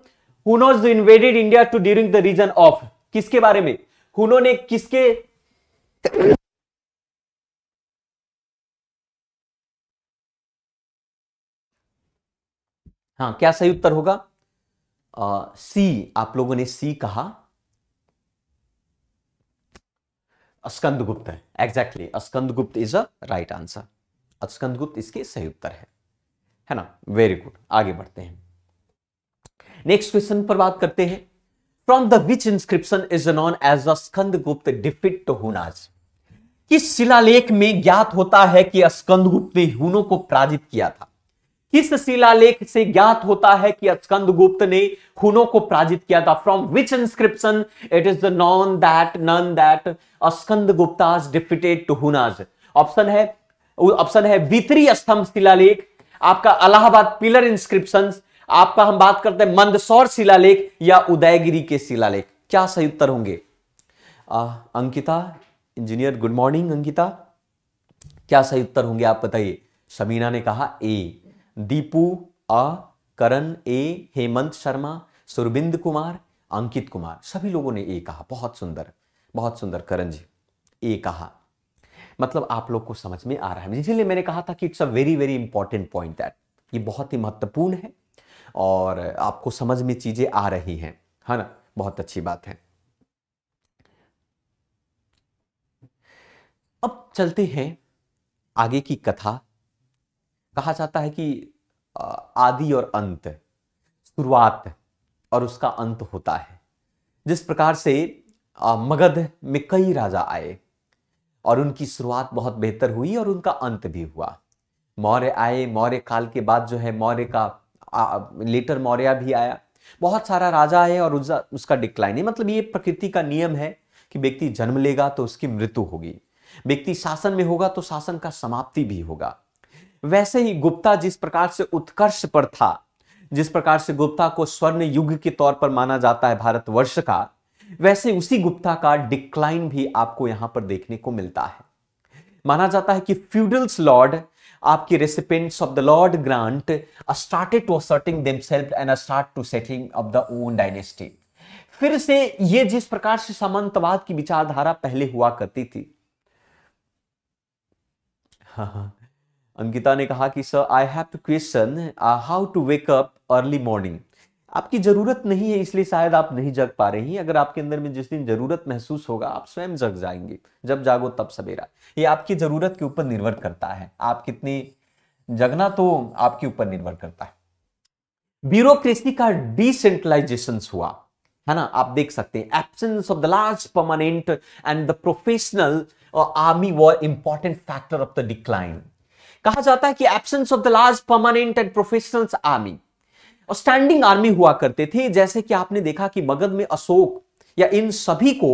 Huns the invaded India too during the region of किसके बारे में हुनो ने किसके हाँ क्या सही उत्तर होगा सी आप लोगों ने सी कहा अस्कंद गुप्त है exactly Skanda Gupta is a right answer Skanda Gupta इसके सही उत्तर है है ना वेरी गुड आगे बढ़ते हैं नेक्स्ट क्वेश्चन पर बात करते हैं from the which inscription is known as a Skanda Gupta defeat हुनाज किस शिलालेख में ज्ञात होता है कि अस्कंद गुप्त ने हुनों को पराजित किया था किस शिलालेख से ज्ञात होता है कि गुप्त ने हुनों को पराजित किया था from which inscription it is the known that none that Skandagupta's defeated to Huns option है ऑप्शन है बीतरी स्तंभ शिलालेख आपका अलाहाबाद पिलर इंस्क्रिप्शन आपका हम बात करते हैं मंदसौर शिलालेख या उदयगिरी के शिलालेख क्या सही उत्तर होंगे आ, Ankita engineer good morning Ankita क्या सही उत्तर होंगे आप बताइए समीना ने कहा ए दीपू अ करण ए हेमंत शर्मा सुरबिंद कुमार अंकित कुमार सभी लोगों ने ए कहा बहुत सुंदर बहुत सुंदर करण जी ए कहा मतलब आप लोग को समझ में आ रहा है इसीलिए मैंने कहा था कि it's a very very important point that ये बहुत ही महत्वपूर्ण है और आपको समझ में चीजें आ रही हैं है ना बहुत अच्छी बात है अब चलते हैं आगे की कथा कहा जाता है कि आदि और अंत शुरुआत और उसका अंत होता है जिस प्रकार से मगध में कई राजा आए और उनकी शुरुआत बहुत बेहतर हुई और उनका अंत भी हुआ मौर्य आए मौर्य काल के बाद जो है मौर्य का लेटर मौर्य भी आया बहुत सारा राजा आए और उसका डिक्लाइन है मतलब ये प्रकृति का नियम है कि व्यक्ति जन्म लेगा तो उसकी मृत्यु होगी व्यक्ति शासन में होगा तो शासन का समाप्ति भी होगा वैसे ही गुप्ता जिस प्रकार से उत्कर्ष पर था जिस प्रकार से गुप्ता को स्वर्ण युग के तौर पर माना जाता है भारतवर्ष का वैसे उसी गुप्ता का डिक्लाइन भी आपको यहां पर देखने को मिलता है माना जाता है कि फ्यूडल्स लॉर्ड आपकी recipients of the lord grant started to asserting and start to setting of the own dynasty फिर से ये जिस प्रकार से सामंतवाद की विचारधारा पहले हुआ करती थी हाँ हाँ अंकिता ने कहा कि sir I have two question how to wake up early morning आपकी जरूरत नहीं है इसलिए शायद आप नहीं जग पा रहे हैं अगर आपके अंदर में जिस दिन जरूरत महसूस होगा आप स्वयं जग जाएंगे जब जागो तब सवेरा ये आपकी जरूरत के ऊपर निर्भर करता है आप कितनी जगना तो आपके ऊपर निर्भर करता है ब्यूरोक्रेसी का डिसेंट्रलाइजेशन हुआ है ना आप देख सकते हैं absence of the large permanent and the professional army were important factor of the decline कहा जाता है कि absence of the large permanent and professional army और स्टैंडिंग आर्मी हुआ करते थे जैसे कि आपने देखा कि मगध में अशोक या इन सभी को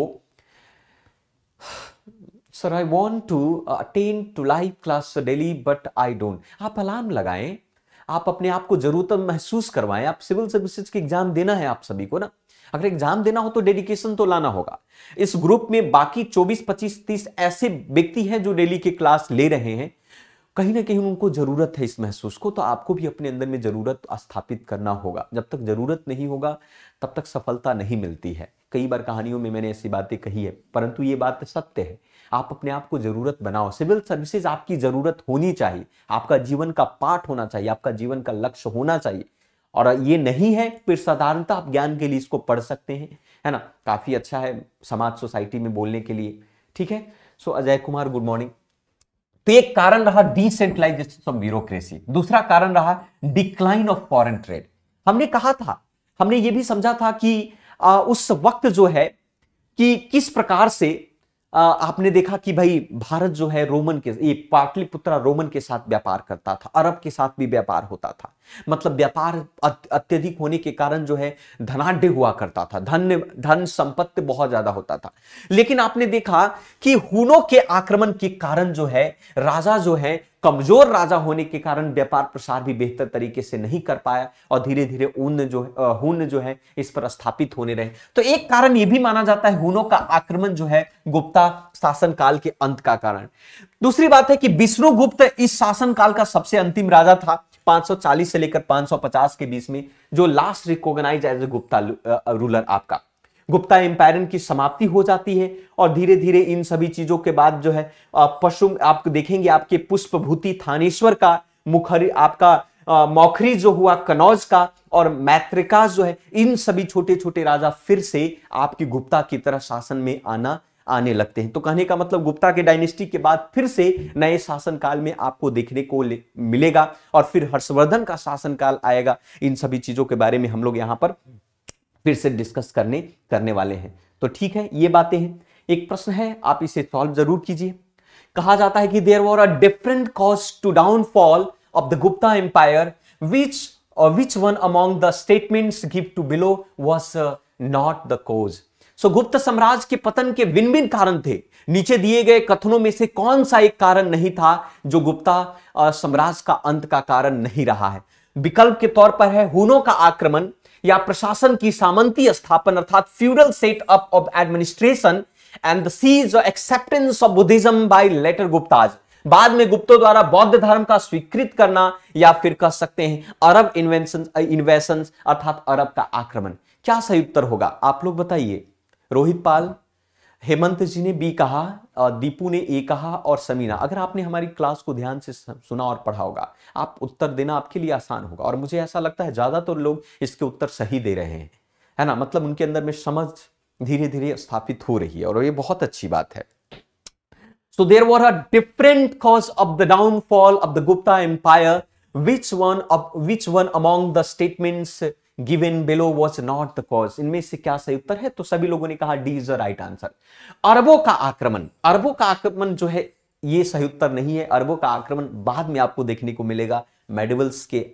sir I want to attend to live class daily but I don't आप अलार्म लगाएं आप अपने आप को जरूरत महसूस करवाएं आप सिविल सर्विसेज की एग्जाम देना है आप सभी को ना अगर एग्जाम देना हो तो डेडिकेशन तो लाना होगा इस ग्रुप में बाकी 24, 25, 30 ऐसे व्यक्ति हैं जो डेली के क्लास ले रहे हैं कहीं ना कहीं उनको ज़रूरत है इस महसूस को तो आपको भी अपने अंदर में ज़रूरत स्थापित करना होगा जब तक ज़रूरत नहीं होगा तब तक सफलता नहीं मिलती है कई बार कहानियों में मैंने ऐसी बातें कही है परंतु ये बात सत्य है आप अपने आप को ज़रूरत बनाओ सिविल सर्विसेज आपकी ज़रूरत होनी चाहिए आपका जीवन का पाठ होना चाहिए आपका जीवन का लक्ष्य होना चाहिए और ये नहीं है फिर साधारणता आप ज्ञान के लिए इसको पढ़ सकते हैं है ना काफ़ी अच्छा है समाज सोसाइटी में बोलने के लिए ठीक है so Ajay Kumar good morning तो एक कारण रहा डिसेंट्रलाइजेशन ऑफ ब्यूरोक्रेसी दूसरा कारण रहा डिक्लाइन ऑफ फॉरन ट्रेड हमने कहा था हमने ये भी समझा था कि आ, उस वक्त जो है कि किस प्रकार से आपने देखा कि भाई भारत जो है रोमन के ये पाटलिपुत्रा रोमन के साथ व्यापार करता था अरब के साथ भी व्यापार होता था मतलब व्यापार अत्यधिक होने के कारण जो है धनाढ़ हुआ करता था धन धन संपत्ति बहुत ज्यादा होता था लेकिन आपने देखा कि हुनों के आक्रमण के कारण जो है राजा जो है कमजोर राजा होने के कारण व्यापार प्रसार भी बेहतर तरीके से नहीं कर पाया और धीरे धीरे उन जो हुन जो है इस पर स्थापित होने रहे तो एक कारण यह भी माना जाता है हुनों का आक्रमण जो है गुप्ता शासन काल के अंत का कारण दूसरी बात है कि विष्णुगुप्त इस शासन काल का सबसे अंतिम राजा था 540 से लेकर 550 के बीच में जो last recognize as Gupta ruler आपका गुप्ता एम्पायरन की समाप्ति हो जाती है और धीरे धीरे इन सभी चीजों के बाद जो है पशु आप देखेंगे आपके पुष्पभूति थानेश्वर का मुखरी आपका मौखरी जो हुआ कनौज का और मैत्रिका जो है इन सभी छोटे छोटे राजा फिर से आपकी गुप्ता की तरह शासन में आना आने लगते हैं तो कहने का मतलब गुप्ता के डायनेस्टी के बाद फिर से नए शासनकाल में आपको देखने को मिलेगा और फिर हर्षवर्धन का शासनकाल आएगा इन सभी चीजों के बारे में हम लोग यहाँ पर फिर से डिस्कस करने करने वाले हैं तो ठीक है ये बातें हैं एक प्रश्न है आप इसे सॉल्व जरूर कीजिए कहा जाता है कि there were a different cause to downfall of the Gupta empire which which one among the statement give to below was not the cause so Gupta साम्राज्य के पतन के भिन्न भिन्न कारण थे नीचे दिए गए कथनों में से कौन सा एक कारण नहीं था जो गुप्ता uh, साम्राज्य का अंत का कारण नहीं रहा है विकल्प के तौर पर है हुनों का आक्रमण या प्रशासन की सामंती स्थापन अर्थात feudal setup of administration and the cease acceptance of Buddhism by later Guptas बाद में गुप्तों द्वारा बौद्ध धर्म का स्वीकृत करना या फिर कह सकते हैं अरब इन्वेंशन इन्वेशन अर्थात अरब का आक्रमण क्या सही उत्तर होगा आप लोग बताइए रोहित पाल हेमंत जी ने बी कहा दीपू ने ए कहा और समीना अगर आपने हमारी क्लास को ध्यान से सुना और पढ़ा होगा आप उत्तर देना आपके लिए आसान होगा और मुझे ऐसा लगता है ज़्यादातर तो लोग इसके उत्तर सही दे रहे हैं है ना मतलब उनके अंदर में समझ धीरे धीरे स्थापित हो रही है और ये बहुत अच्छी बात है so there were a different cause of the downfall of the Gupta empire which one of which one among the given below was not the cause इनमें से क्या सही उत्तर है तो सभी लोगों ने कहा D is the right answer अरबों का आक्रमण अरबों का आक्रमण जो है ये सही उत्तर नहीं है अरबों का आक्रमण बाद में आपको देखने को मिलेगा मेडिवल्स के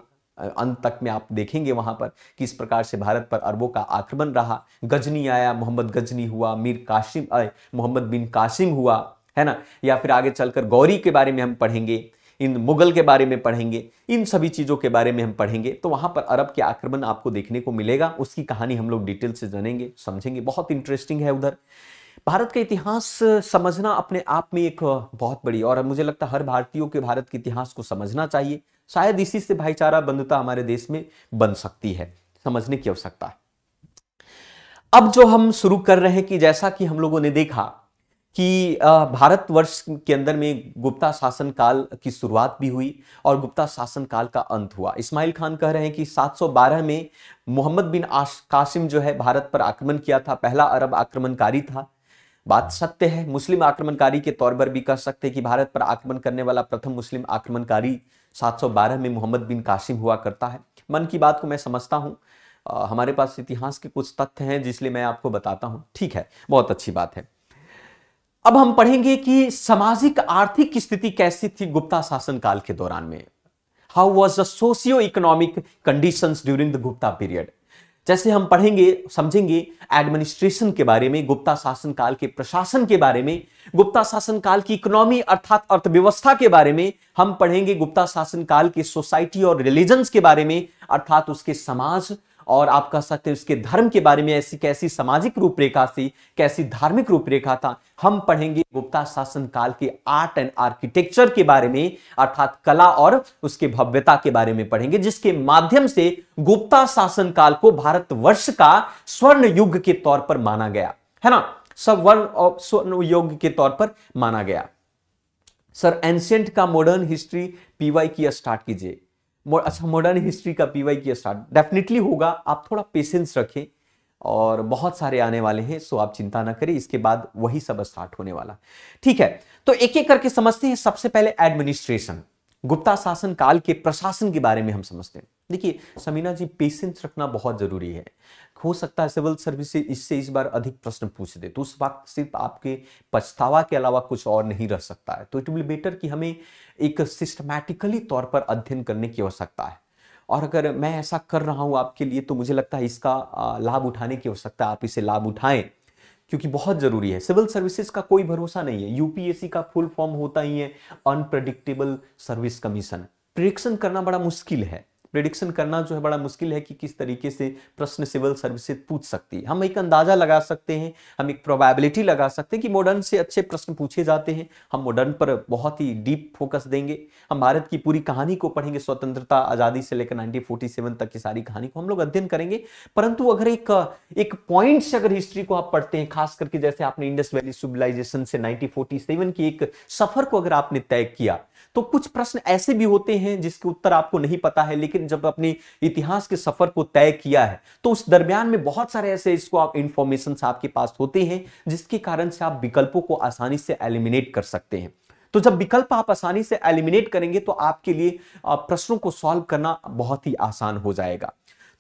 अंत तक में आप देखेंगे वहां पर किस प्रकार से भारत पर अरबों का आक्रमण रहा गजनी आया मोहम्मद गजनी हुआ मीर आए मोहम्मद बिन कासिम हुआ है ना या फिर आगे चलकर गौरी के बारे में हम पढ़ेंगे इन मुगल के बारे में पढ़ेंगे इन सभी चीज़ों के बारे में हम पढ़ेंगे तो वहाँ पर अरब के आक्रमण आपको देखने को मिलेगा उसकी कहानी हम लोग डिटेल से जानेंगे समझेंगे बहुत इंटरेस्टिंग है उधर भारत का इतिहास समझना अपने आप में एक बहुत बड़ी और मुझे लगता है हर भारतीयों के भारत के इतिहास को समझना चाहिए शायद इसी से भाईचारा बंधुता हमारे देश में बन सकती है समझने की आवश्यकता है अब जो हम शुरू कर रहे हैं कि जैसा कि हम लोगों ने देखा कि भारतवर्ष के अंदर में गुप्ता शासन काल की शुरुआत भी हुई और गुप्ता शासन काल का अंत हुआ इस्माइल खान कह रहे हैं कि 712 में मोहम्मद बिन कासिम जो है भारत पर आक्रमण किया था पहला अरब आक्रमणकारी था बात सत्य है मुस्लिम आक्रमणकारी के तौर पर भी कह सकते हैं कि भारत पर आक्रमण करने वाला प्रथम मुस्लिम आक्रमणकारी 712 में मोहम्मद बिन कासिम हुआ करता है मन की बात को मैं समझता हूँ हमारे पास इतिहास के कुछ तथ्य हैं जिसलिए मैं आपको बताता हूँ ठीक है बहुत अच्छी बात है अब हम पढ़ेंगे कि सामाजिक आर्थिक स्थिति कैसी थी गुप्ता शासन काल के दौरान में how was the socio economic condition during the Gupta period जैसे हम पढ़ेंगे समझेंगे एडमिनिस्ट्रेशन के बारे में गुप्ता शासन काल के प्रशासन के बारे में गुप्ता शासन काल की इकोनॉमी अर्थात अर्थव्यवस्था के बारे में हम पढ़ेंगे गुप्ता शासन काल के सोसाइटी और रिलीजन्स के बारे में अर्थात उसके समाज और आप कह सकते हैं उसके धर्म के बारे में ऐसी कैसी सामाजिक रूपरेखा थी कैसी धार्मिक रूपरेखा था हम पढ़ेंगे गुप्ता शासन काल के आर्ट एंड आर्किटेक्चर के बारे में अर्थात कला और उसके भव्यता के बारे में पढ़ेंगे जिसके माध्यम से गुप्ता शासन काल को भारतवर्ष का स्वर्ण युग के तौर पर माना गया है ना सवर्ण और स्वर्ण युग के तौर पर माना गया सर एंशियंट का मॉडर्न हिस्ट्री पीवाई की स्टार्ट कीजिए अच्छा मॉडर्न हिस्ट्री का पीवाई की स्टार्ट डेफिनेटली होगा आप थोड़ा पेशेंस रखें और बहुत सारे आने वाले हैं सो आप चिंता ना करें इसके बाद वही सब स्टार्ट होने वाला ठीक है तो एक एक करके समझते हैं सबसे पहले एडमिनिस्ट्रेशन गुप्ता शासन काल के प्रशासन के बारे में हम समझते हैं देखिए समीना जी पेशेंस रखना बहुत जरूरी है हो सकता है सिविल सर्विस इससे इस बार अधिक प्रश्न पूछ दे तो उस वक्त सिर्फ आपके पछतावा के अलावा कुछ और नहीं रह सकता है तो इट विल बेटर कि हमें एक सिस्टमैटिकली तौर पर अध्ययन करने की आवश्यकता है और अगर मैं ऐसा कर रहा हूँ आपके लिए तो मुझे लगता है इसका लाभ उठाने की आवश्यकता है आप इसे लाभ उठाएं क्योंकि बहुत जरूरी है सिविल सर्विसेज का कोई भरोसा नहीं है यूपीएससी का फुल फॉर्म होता ही है अनप्रडिक्टेबल सर्विस कमीशन प्रिडिक्शन करना बड़ा मुश्किल है प्रिडिक्शन करना जो है बड़ा मुश्किल है कि किस तरीके से प्रश्न सिविल सर्विस पूछ सकती है हम एक अंदाजा लगा सकते हैं हम एक प्रोबेबिलिटी लगा सकते हैं कि मॉडर्न से अच्छे प्रश्न पूछे जाते हैं हम मॉडर्न पर बहुत ही डीप फोकस देंगे हम भारत की पूरी कहानी को पढ़ेंगे स्वतंत्रता आज़ादी से लेकर नाइनटीन तक की सारी कहानी को हम लोग अध्ययन करेंगे परंतु अगर एक एक पॉइंट से अगर हिस्ट्री को आप पढ़ते हैं खास करके जैसे आपने इंडस वैली सिविलाइजेशन से नाइनटीन की एक सफर को अगर आपने तय किया तो कुछ प्रश्न ऐसे भी होते हैं जिसके उत्तर आपको नहीं पता है लेकिन जब अपने इतिहास के सफर को तय किया है तो उस दरमियान में बहुत सारे ऐसे इसको आप इंफॉर्मेशन आपके पास होते हैं जिसके कारण से आप विकल्पों को आसानी से एलिमिनेट कर सकते हैं तो जब विकल्प आप आसानी से एलिमिनेट करेंगे तो आपके लिए प्रश्नों को सॉल्व करना बहुत ही आसान हो जाएगा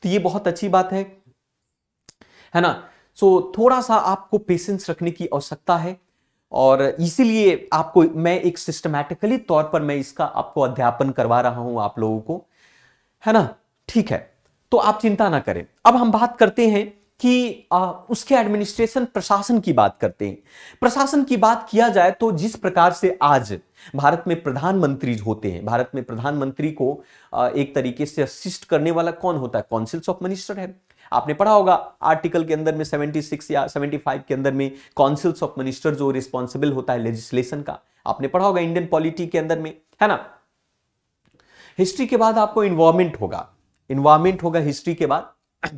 तो ये बहुत अच्छी बात है है ना सो so, थोड़ा सा आपको पेशेंस रखने की आवश्यकता है और इसीलिए आपको मैं एक सिस्टमैटिकली तौर पर मैं इसका आपको अध्यापन करवा रहा हूं आप लोगों को है ना ठीक है तो आप चिंता ना करें अब हम बात करते हैं कि आ, उसके एडमिनिस्ट्रेशन प्रशासन की बात करते हैं प्रशासन की बात किया जाए तो जिस प्रकार से आज भारत में प्रधानमंत्री होते हैं भारत में प्रधानमंत्री को आ, एक तरीके से असिस्ट करने वाला कौन होता है काउंसिल्स ऑफ मिनिस्टर है आपने पढ़ा होगा आर्टिकल के अंदर में 76 या 75 के अंदर में काउंसिल्स ऑफ मिनिस्टर जो रिस्पॉन्सिबल होता है लेजिस्लेशन का आपने पढ़ा होगा इंडियन पॉलिटी के अंदर में है ना हिस्ट्री के बाद आपको इन्वायरमेंट होगा इन्वायरमेंट होगा हिस्ट्री के बाद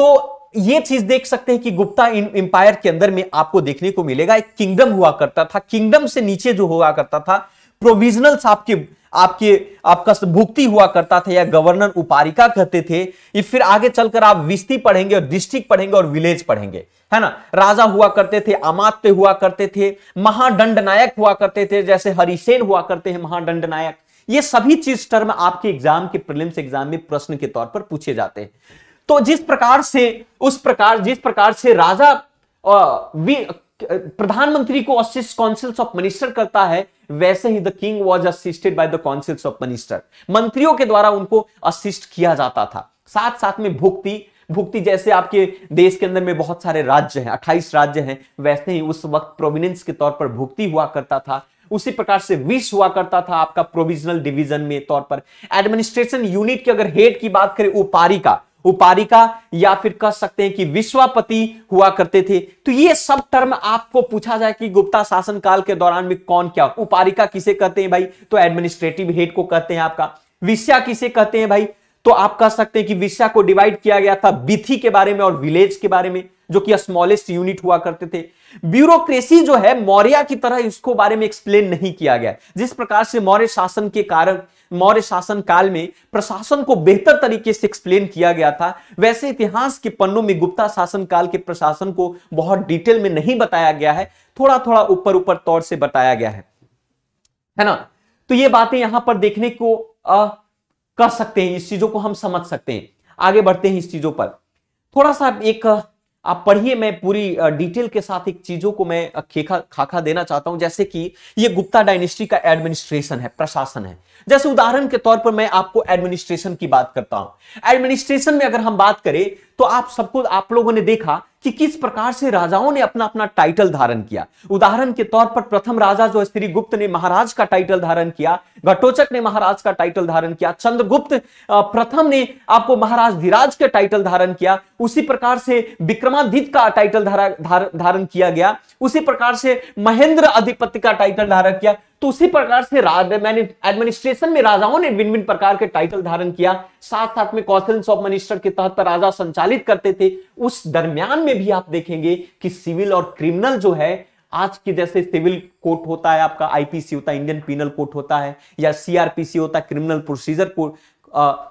तो ये चीज देख सकते हैं कि गुप्ता एम्पायर के अंदर में आपको देखने को मिलेगा एक किंगडम हुआ करता था किंगडम से नीचे जो हुआ करता था प्रोविजनल्स आपके आपके आपका भुक्ति हुआ करता था या गवर्नर उपारिका कहते थे ये फिर आगे चलकर आप विस्ती पढ़ेंगे और डिस्ट्रिक्ट पढ़ेंगे और विलेज पढ़ेंगे है ना राजा हुआ करते थे अमात्य हुआ करते थे महादंड नायक हुआ करते थे जैसे हरिसेन हुआ करते हैं महादंड नायक ये सभी चीज टर्म आपके एग्जाम के प्रिलिम्स एग्जाम में प्रश्न के तौर पर पूछे जाते हैं तो जिस प्रकार से उस प्रकार जिस प्रकार से राजा प्रधानमंत्री को असिस्ट काउंसिल्स ऑफ मिनिस्टर करता है वैसे ही the king was assisted by the councils of minister मंत्रियों के द्वारा उनको असिस्ट किया जाता था साथ साथ में भुक्ति भुक्ति जैसे आपके देश के अंदर में बहुत सारे राज्य हैं 28 राज्य हैं वैसे ही उस वक्त प्रोविनेंस के तौर पर भुक्ति हुआ करता था उसी प्रकार से विश हुआ करता था आपका प्रोविजनल डिवीजन में तौर पर एडमिनिस्ट्रेशन यूनिट की अगर हेड की बात करें उपारी का उपारिका या फिर कह सकते हैं कि विश्वापति हुआ करते थे तो ये सब टर्म आपको पूछा जाए कि गुप्ता शासन काल के दौरान में कौन क्या उपारिका किसे कहते हैं भाई तो एडमिनिस्ट्रेटिव हेड को कहते हैं आपका विषया किसे कहते हैं भाई तो आप कह सकते हैं कि विषया को डिवाइड किया गया था विथी के बारे में और विलेज के बारे में जो कि स्मॉलेस्ट यूनिट हुआ करते थे ब्यूरोक्रेसी जो है मौर्य की तरह इसको बारे में एक्सप्लेन नहीं किया गया जिस प्रकार से मौर्य शासन के कारण मौर्य शासन काल में प्रशासन को बेहतर तरीके से एक्सप्लेन किया गया था वैसे इतिहास के पन्नों में गुप्ता शासन काल के प्रशासन को बहुत डिटेल में नहीं बताया गया है थोड़ा थोड़ा ऊपर ऊपर तौर से बताया गया है है ना तो ये बातें यहां पर देखने को आ, कर सकते हैं इस चीजों को हम समझ सकते हैं आगे बढ़ते हैं इस चीजों पर थोड़ा सा एक आप पढ़िए मैं पूरी डिटेल के साथ एक चीजों को मैं खेखा खाखा देना चाहता हूं जैसे कि ये गुप्ता डायनेस्टी का एडमिनिस्ट्रेशन है प्रशासन है जैसे उदाहरण के तौर पर मैं आपको एडमिनिस्ट्रेशन की बात करता हूं एडमिनिस्ट्रेशन में अगर हम बात करें तो आप सबको आप लोगों ने देखा कि किस प्रकार से राजाओं ने अपना अपना टाइटल धारण किया उदाहरण के तौर पर प्रथम राजा जो श्री गुप्त ने महाराज का टाइटल धारण किया घटोचक ने महाराज का टाइटल धारण किया चंद्रगुप्त प्रथम ने आपको महाराज धीराज का टाइटल धारण किया उसी प्रकार से विक्रमादित्य का टाइटल धारण किया गया उसी प्रकार से महेंद्र अधिपत्य का टाइटल धारण किया तो उसी प्रकार से एडमिनिस्ट्रेशन में राजाओं ने विभिन्न विभिन्न प्रकार के टाइटल धारण किया साथ साथ में कौशल ऑफ मिनिस्टर के तहत राजा संचालित करते थे उस दरमियान में भी आप देखेंगे कि सिविल और क्रिमिनल जो है आज की जैसे सिविल कोर्ट होता है आपका आईपीसी होता है इंडियन पिनल कोर्ट होता है या सीआरपीसी होता है क्रिमिनल प्रोसीजर कोर्ट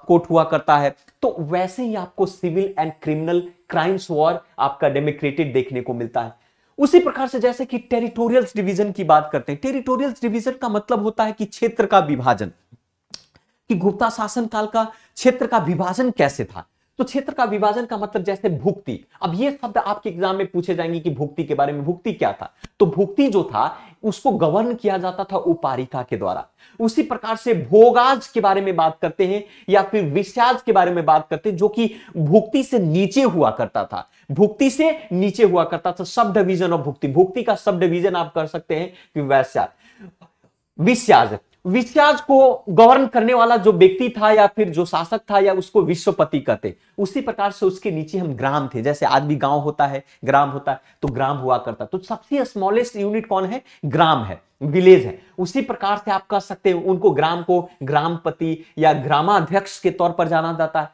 कोर्ट हुआ करता है तो वैसे ही आपको civil and criminal crimes were आपका डेमोक्रेटेड देखने को मिलता है उसी प्रकार से जैसे कि टेरिटोरियल डिवीजन की बात करते हैं टेरिटोरियल डिवीजन का मतलब होता है कि क्षेत्र का विभाजन कि गुप्ता शासन काल का क्षेत्र का विभाजन कैसे था तो क्षेत्र का विभाजन का मतलब जैसे भुक्ति अब ये शब्द आपके एग्जाम में पूछे जाएंगे कि भुक्ति के बारे में भुक्ति क्या था तो भुक्ति जो था उसको गवर्न किया जाता था उपारिका के द्वारा उसी प्रकार से भोगाज के बारे में बात करते हैं या फिर विश्याज के बारे में बात करते हैं जो कि भुक्ति से नीचे हुआ करता था भुक्ति से नीचे हुआ करता था सब डिविजन ऑफ भुक्ति भुक्ति का सब डिविजन आप कर सकते हैं कि वैश्याज विश्याज विश्याज को गवर्न करने वाला जो व्यक्ति था या फिर जो शासक था या उसको विश्वपति कहते उसी प्रकार से उसके नीचे हम ग्राम थे जैसे आज भी गांव होता है ग्राम होता है तो ग्राम हुआ करता तो सबसे स्मॉलेस्ट यूनिट कौन है ग्राम है विलेज है उसी प्रकार से आप कह सकते हैं उनको ग्राम को ग्रामपति या ग्रामाध्यक्ष के तौर पर जाना जाता है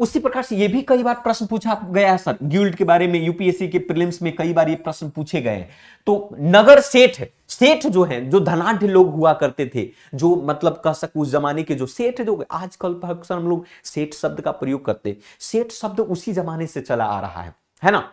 उसी प्रकार से ये भी कई बार प्रश्न पूछा गया है सर गिल्ड के बारे में यूपीएससी के प्रिलिम्स में कई बार ये प्रश्न पूछे गए हैं तो नगर सेठ सेठ जो है जो धनाढ़ लोग हुआ करते थे जो मतलब कह सक उस जमाने के जो सेठ जो आजकल अक्सर हम लोग सेठ शब्द का प्रयोग करते सेठ शब्द उसी जमाने से चला आ रहा है है ना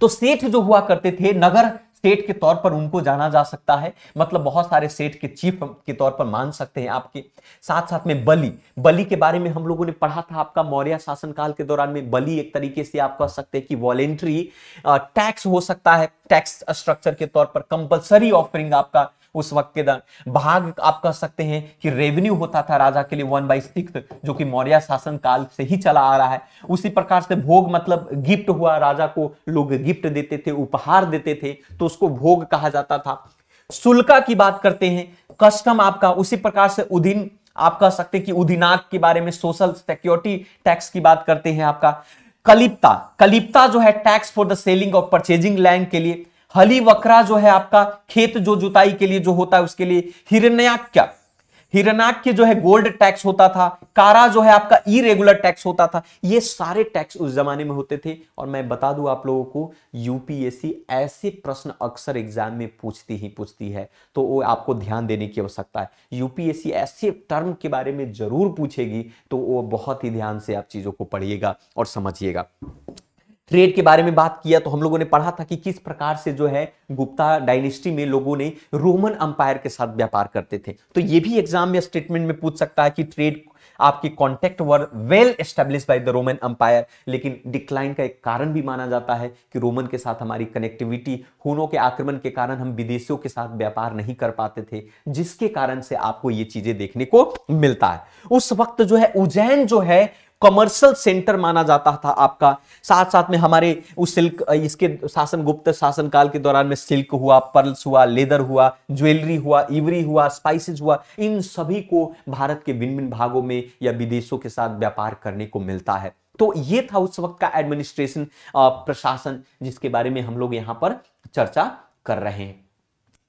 तो सेठ जो हुआ करते थे नगर सेठ के तौर पर उनको जाना जा सकता है मतलब बहुत सारे सेठ के चीफ के तौर पर मान सकते हैं आपके साथ साथ में बलि बलि के बारे में हम लोगों ने पढ़ा था आपका मौर्य शासनकाल के दौरान में बलि एक तरीके से आप कह सकते हैं कि वॉलेंट्री टैक्स हो सकता है टैक्स स्ट्रक्चर के तौर पर कंपल्सरी ऑफरिंग आपका उस वक्त के दौरान भाग आप कह सकते हैं कि रेवेन्यू होता था राजा के लिए वन बाई सिक्स जो कि मौर्य शासन काल से ही चला आ रहा है उसी प्रकार से भोग मतलब गिफ्ट हुआ राजा को लोग गिफ्ट देते थे उपहार देते थे तो उसको भोग कहा जाता था शुल्का की बात करते हैं कस्टम आपका उसी प्रकार से उदिन आप कह सकते हैं कि उदिनाक के बारे में सोशल सिक्योरिटी टैक्स की बात करते हैं आपका कलिप्ता कलिप्ता जो है टैक्स फॉर द सेलिंग और परचेजिंग लैंड के लिए हली वक्रा जो है आपका खेत जो जुताई के लिए जो होता है उसके लिए हिरण्याक्य हिरणाक्य जो है गोल्ड टैक्स होता था कारा जो है आपका इरेगुलर टैक्स होता था ये सारे टैक्स उस जमाने में होते थे और मैं बता दूं आप लोगों को यूपीएससी ऐसे प्रश्न अक्सर एग्जाम में पूछती ही पूछती है तो वो आपको ध्यान देने की आवश्यकता है यूपीएससी ऐसे टर्म के बारे में जरूर पूछेगी तो वो बहुत ही ध्यान से आप चीजों को पढ़िएगा और समझिएगा ट्रेड के बारे में बात किया तो हम लोगों ने पढ़ा था कि किस प्रकार से जो है गुप्ता डायनेस्टी में लोगों ने रोमन अंपायर के साथ व्यापार करते थे तो ये भी एग्जाम या स्टेटमेंट में पूछ सकता है कि ट्रेड आपके contact were well establish by the Roman empire लेकिन डिक्लाइन का एक कारण भी माना जाता है कि रोमन के साथ हमारी कनेक्टिविटी हुनों के आक्रमण के कारण हम विदेशियों के साथ व्यापार नहीं कर पाते थे जिसके कारण से आपको ये चीजें देखने को मिलता है उस वक्त जो है उज्जैन जो है कमर्शियल सेंटर माना जाता था आपका साथ साथ में हमारे उस सिल्क इसके शासन गुप्त शासन काल के दौरान में सिल्क हुआ पर्ल्स हुआ लेदर हुआ ज्वेलरी हुआ इवरी हुआ स्पाइसेस हुआ इन सभी को भारत के भिन्न भिन्न भागों में या विदेशों के साथ व्यापार करने को मिलता है तो ये था उस वक्त का एडमिनिस्ट्रेशन प्रशासन जिसके बारे में हम लोग यहाँ पर चर्चा कर रहे हैं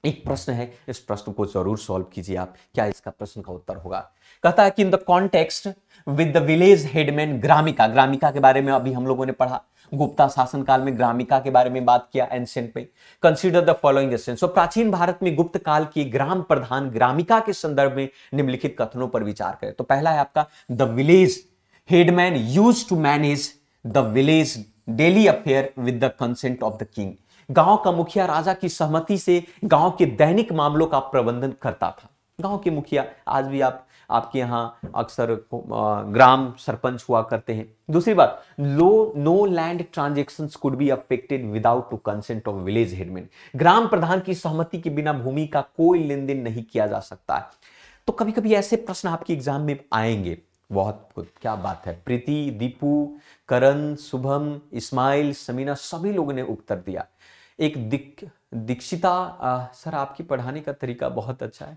एक प्रश्न है इस प्रश्न को जरूर सॉल्व कीजिए आप क्या इसका प्रश्न का उत्तर होगा कहता है कि in the context with the village headman ग्रामिका ग्रामिका के बारे में अभी हम लोगों ने पढ़ा गुप्ता शासन काल में ग्रामिका के बारे में बात किया एंसेंट में कंसीडर द फॉलोइंग सो प्राचीन भारत में गुप्त काल की ग्राम प्रधान ग्रामिका के संदर्भ में निम्नलिखित कथनों पर विचार करें तो पहला है आपका the village headman use to manage the village daily affair with the consent of the king गांव का मुखिया राजा की सहमति से गांव के दैनिक मामलों का प्रबंधन करता था गांव के मुखिया आज भी आप आपके यहाँ अक्सर ग्राम सरपंच हुआ करते हैं दूसरी बात लो no land transaction could be affected without to consent of village headman ग्राम प्रधान की सहमति के बिना भूमि का कोई लेन देन नहीं किया जा सकता है तो कभी कभी ऐसे प्रश्न आपके एग्जाम में आएंगे बहुत क्या बात है प्रीति दीपू करण शुभम इस्माइल समीना सभी लोगों ने उत्तर दिया एक दिक दीक्षिता सर आपकी पढ़ाने का तरीका बहुत अच्छा है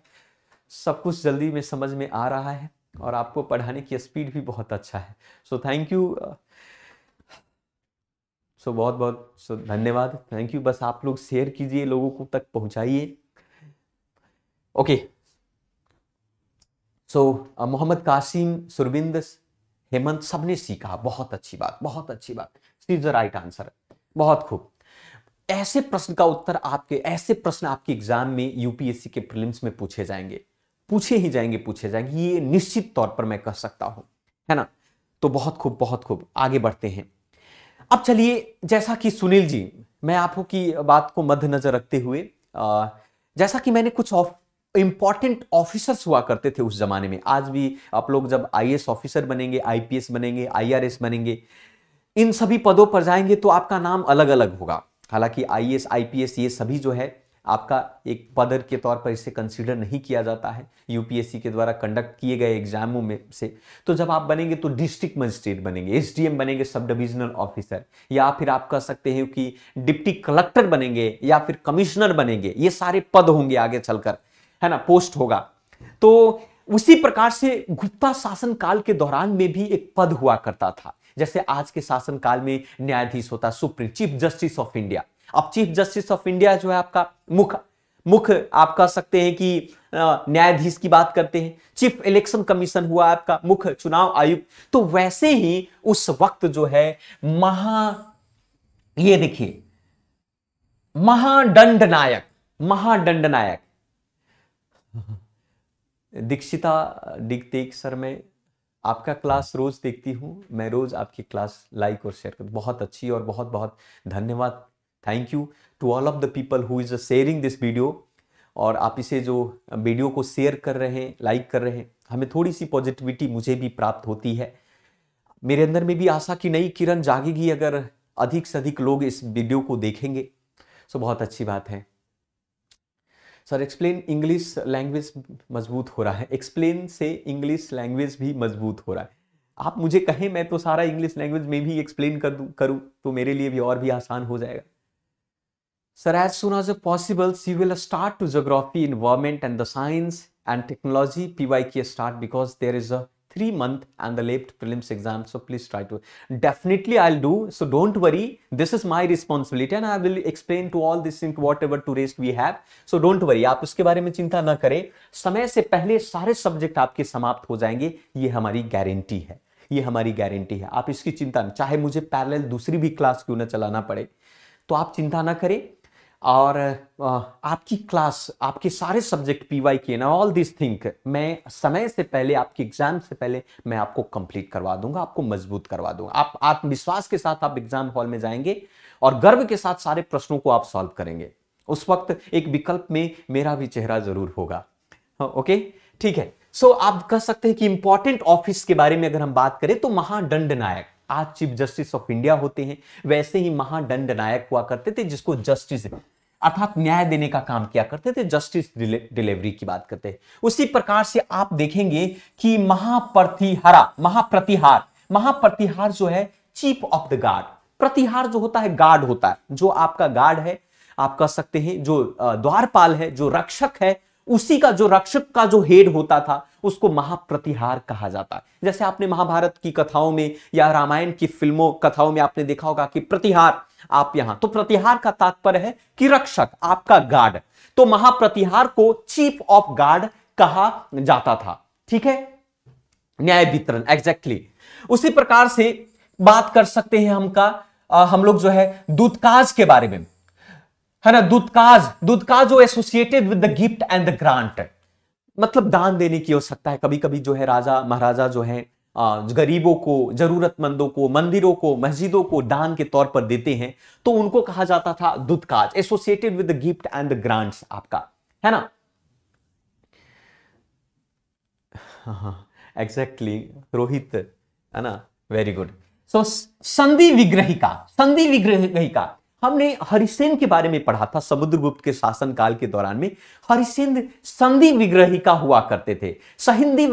सब कुछ जल्दी में समझ में आ रहा है और आपको पढ़ाने की स्पीड भी बहुत अच्छा है सो थैंक यू सो बहुत बहुत सो धन्यवाद थैंक यू बस आप लोग शेयर कीजिए लोगों को तक पहुंचाइए ओके सो मोहम्मद कासिम सुरविंद हेमंत सबने सीखा बहुत अच्छी बात बहुत अच्छी बात इज द राइट आंसर बहुत खूब ऐसे प्रश्न का उत्तर आपके ऐसे प्रश्न आपके एग्जाम में यूपीएससी के प्रिलिम्स में पूछे जाएंगे पूछे ही जाएंगे पूछे जाएंगे ये निश्चित तौर पर मैं कह सकता हूं है ना तो बहुत खूब बहुत खूब आगे बढ़ते हैं अब चलिए जैसा कि सुनील जी मैं आपको की बात को मद्देनजर रखते हुए आ, जैसा कि मैंने कुछ ऑफ इंपॉर्टेंट ऑफिसर्स हुआ करते थे उस जमाने में आज भी आप लोग जब आई ऑफिसर बनेंगे आईपीएस बनेंगे आईआरएस बनेंगे इन सभी पदों पर जाएंगे तो आपका नाम अलग अलग होगा हालांकि आईएएस आईपीएस ये सभी जो है आपका एक पद के तौर पर इसे कंसीडर नहीं किया जाता है यूपीएससी के द्वारा कंडक्ट किए गए एग्जामों में से तो जब आप बनेंगे तो डिस्ट्रिक्ट मजिस्ट्रेट बनेंगे एसडीएम बनेंगे सब डिविजनल ऑफिसर या फिर आप कह सकते हैं कि डिप्टी कलेक्टर बनेंगे या फिर कमिश्नर बनेंगे ये सारे पद होंगे आगे चलकर है ना पोस्ट होगा तो उसी प्रकार से गुप्ता शासन काल के दौरान में भी एक पद हुआ करता था जैसे आज के शासनकाल में न्यायाधीश होता है supreme chief justice of India अब चीफ जस्टिस ऑफ इंडिया जो है आपका मुख्य मुख्य आप कह सकते हैं कि न्यायाधीश की बात करते हैं चीफ इलेक्शन कमीशन हुआ आपका मुख्य चुनाव आयुक्त तो वैसे ही उस वक्त जो है महा ये देखिए महादंड नायक महादंड नायक दीक्षिता डिगते सर में आपका क्लास रोज़ देखती हूँ मैं रोज़ आपकी क्लास लाइक और शेयर करती बहुत अच्छी और बहुत बहुत धन्यवाद thank you to all of the people who is sharing this video और आप इसे जो वीडियो को शेयर कर रहे हैं लाइक कर रहे हैं हमें थोड़ी सी पॉजिटिविटी मुझे भी प्राप्त होती है मेरे अंदर में भी आशा की नई किरण जागेगी अगर अधिक से अधिक लोग इस वीडियो को देखेंगे सो बहुत अच्छी बात है सर एक्सप्लेन इंग्लिश लैंग्वेज मजबूत हो रहा है एक्सप्लेन से इंग्लिश लैंग्वेज भी मजबूत हो रहा है आप मुझे कहें मैं तो सारा इंग्लिश लैंग्वेज में भी एक्सप्लेन कर दू करूं तो मेरे लिए भी और भी आसान हो जाएगा sir as soon as possible we will start to geography environment and the science and technology P Y की start because there is a three month and the late prelims exam so please try to definitely i'll do so don't worry this is my responsibility and i will explain to all this in whatever tourist we have so don't worry aap uske bare mein chinta na kare samay se pehle sare subject aapke samapt ho jayenge ye hamari guarantee hai ये हमारी guarantee है आप इसकी चिंता ना चाहे मुझे parallel दूसरी भी क्लास क्यों ना चलाना पड़े तो आप चिंता ना करें और आपकी क्लास आपके सारे सब्जेक्ट पी वाई के ना ऑल दिस थिंक मैं समय से पहले आपके एग्जाम से पहले मैं आपको कंप्लीट करवा दूंगा आपको मजबूत करवा दूंगा आप आत्मविश्वास के साथ आप एग्जाम हॉल में जाएंगे और गर्व के साथ सारे प्रश्नों को आप सॉल्व करेंगे उस वक्त एक विकल्प में मेरा भी चेहरा जरूर होगा ओके हाँ, ठीक है सो so, आप कह सकते हैं कि इंपॉर्टेंट ऑफिस के बारे में अगर हम बात करें तो महादंड नायक आज चीफ जस्टिस ऑफ इंडिया होते हैं वैसे ही महादंड नायक हुआ करते थे जिसको जस्टिस अर्थात न्याय देने का काम किया करते थे जस्टिस डिलीवरी की बात करते उसी प्रकार से आप देखेंगे कि महाप्रतिहरा महाप्रतिहार महाप्रतिहार जो है चीफ ऑफ द गार्ड प्रतिहार जो होता है गार्ड होता है जो आपका गार्ड है आप कह सकते हैं जो द्वारपाल है जो रक्षक है उसी का जो रक्षक का जो हेड होता था उसको महाप्रतिहार कहा जाता है जैसे आपने महाभारत की कथाओं में या रामायण की फिल्मों कथाओं में आपने देखा होगा कि प्रतिहार आप यहां तो प्रतिहार का तात्पर्य है कि रक्षक आपका गार्ड तो महाप्रतिहार को चीफ ऑफ गार्ड कहा जाता था ठीक है न्याय वितरण एग्जैक्टली उसी प्रकार से बात कर सकते हैं हमका आ, हम लोग जो है दूतकाज के बारे में है ना दूतकाज दूतकाज वो associated with the gift and the grant मतलब दान देने की हो सकता है कभी कभी जो है राजा महाराजा जो है गरीबों को जरूरतमंदों को मंदिरों को मस्जिदों को दान के तौर पर देते हैं तो उनको कहा जाता था दूतकाज associated with the gift and the grants आपका है ना एग्जैक्टली exactly, रोहित है ना वेरी गुड सो संधि विग्रहिका संधि विग्रहिका हमने हरिसेन के बारे में पढ़ा था समुद्रगुप्त के शासन काल के दौरान में हरिसेन संधि विग्रहिका हुआ करते थे सहिंदी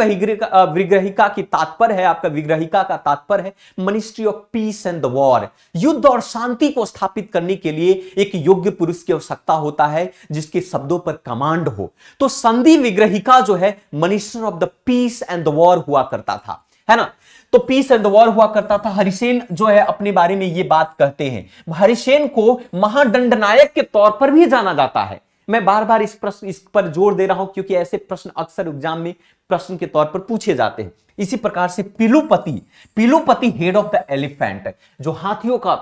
विग्रहिका की तात्पर्य है आपका विग्रहिका का तात्पर्य है ministry of peace and the war युद्ध और शांति को स्थापित करने के लिए एक योग्य पुरुष की आवश्यकता होता है जिसके शब्दों पर कमांड हो तो संधि विग्रहिका जो है minister of the peace and the war हुआ करता था है ना तो पीस एंड वॉर हुआ करता था हरिसेन जो है अपने बारे में ये बात कहते हैं हरिसेन को महादंड नायक के तौर पर भी जाना जाता है मैं बार बार इस प्रश्न इस पर जोर दे रहा हूं क्योंकि ऐसे प्रश्न अक्सर एग्जाम में प्रश्न के तौर पर पूछे जाते हैं इसी प्रकार से पिलुपति पिलुपति हेड ऑफ द एलिफेंट जो हाथियों का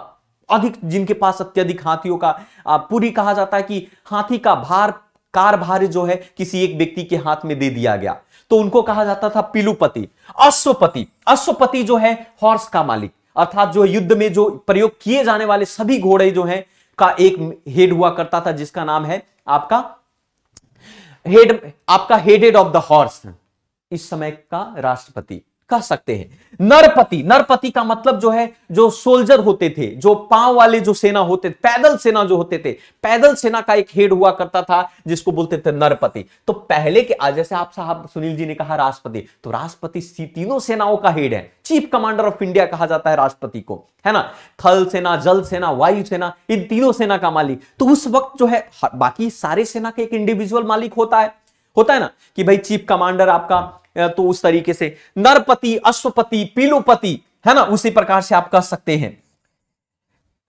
अधिक जिनके पास अत्यधिक हाथियों का पूरी कहा जाता है कि हाथी का भार कार भार जो है किसी एक व्यक्ति के हाथ में दे दिया गया तो उनको कहा जाता था पिलुपति अश्वपति अश्वपति जो है हॉर्स का मालिक अर्थात जो युद्ध में जो प्रयोग किए जाने वाले सभी घोड़े जो हैं का एक हेड हुआ करता था जिसका नाम है आपका हेड आपका हेडेड ऑफ द हॉर्स इस समय का राष्ट्रपति कह सकते हैं नरपति नरपति का मतलब जो है जो सोल्जर होते थे जो पांव वाले जो सेना होते पैदल सेना जो होते थे पैदल सेना का एक हेड हुआ करता था जिसको बोलते थे नरपति तो पहले के आज जैसे आप साहब सुनील जी ने कहा राष्ट्रपति तो राष्ट्रपति तीनों सेनाओं का हेड है चीफ कमांडर ऑफ इंडिया कहा जाता है राष्ट्रपति को है ना थल सेना जल सेना वायु सेना इन तीनों सेना का मालिक तो उस वक्त जो है बाकी सारे सेना का एक इंडिविजुअल मालिक होता है होता है ना कि भाई चीफ कमांडर आपका तो उस तरीके से नरपति अश्वपति पीलुपति है ना उसी प्रकार से आप कह सकते हैं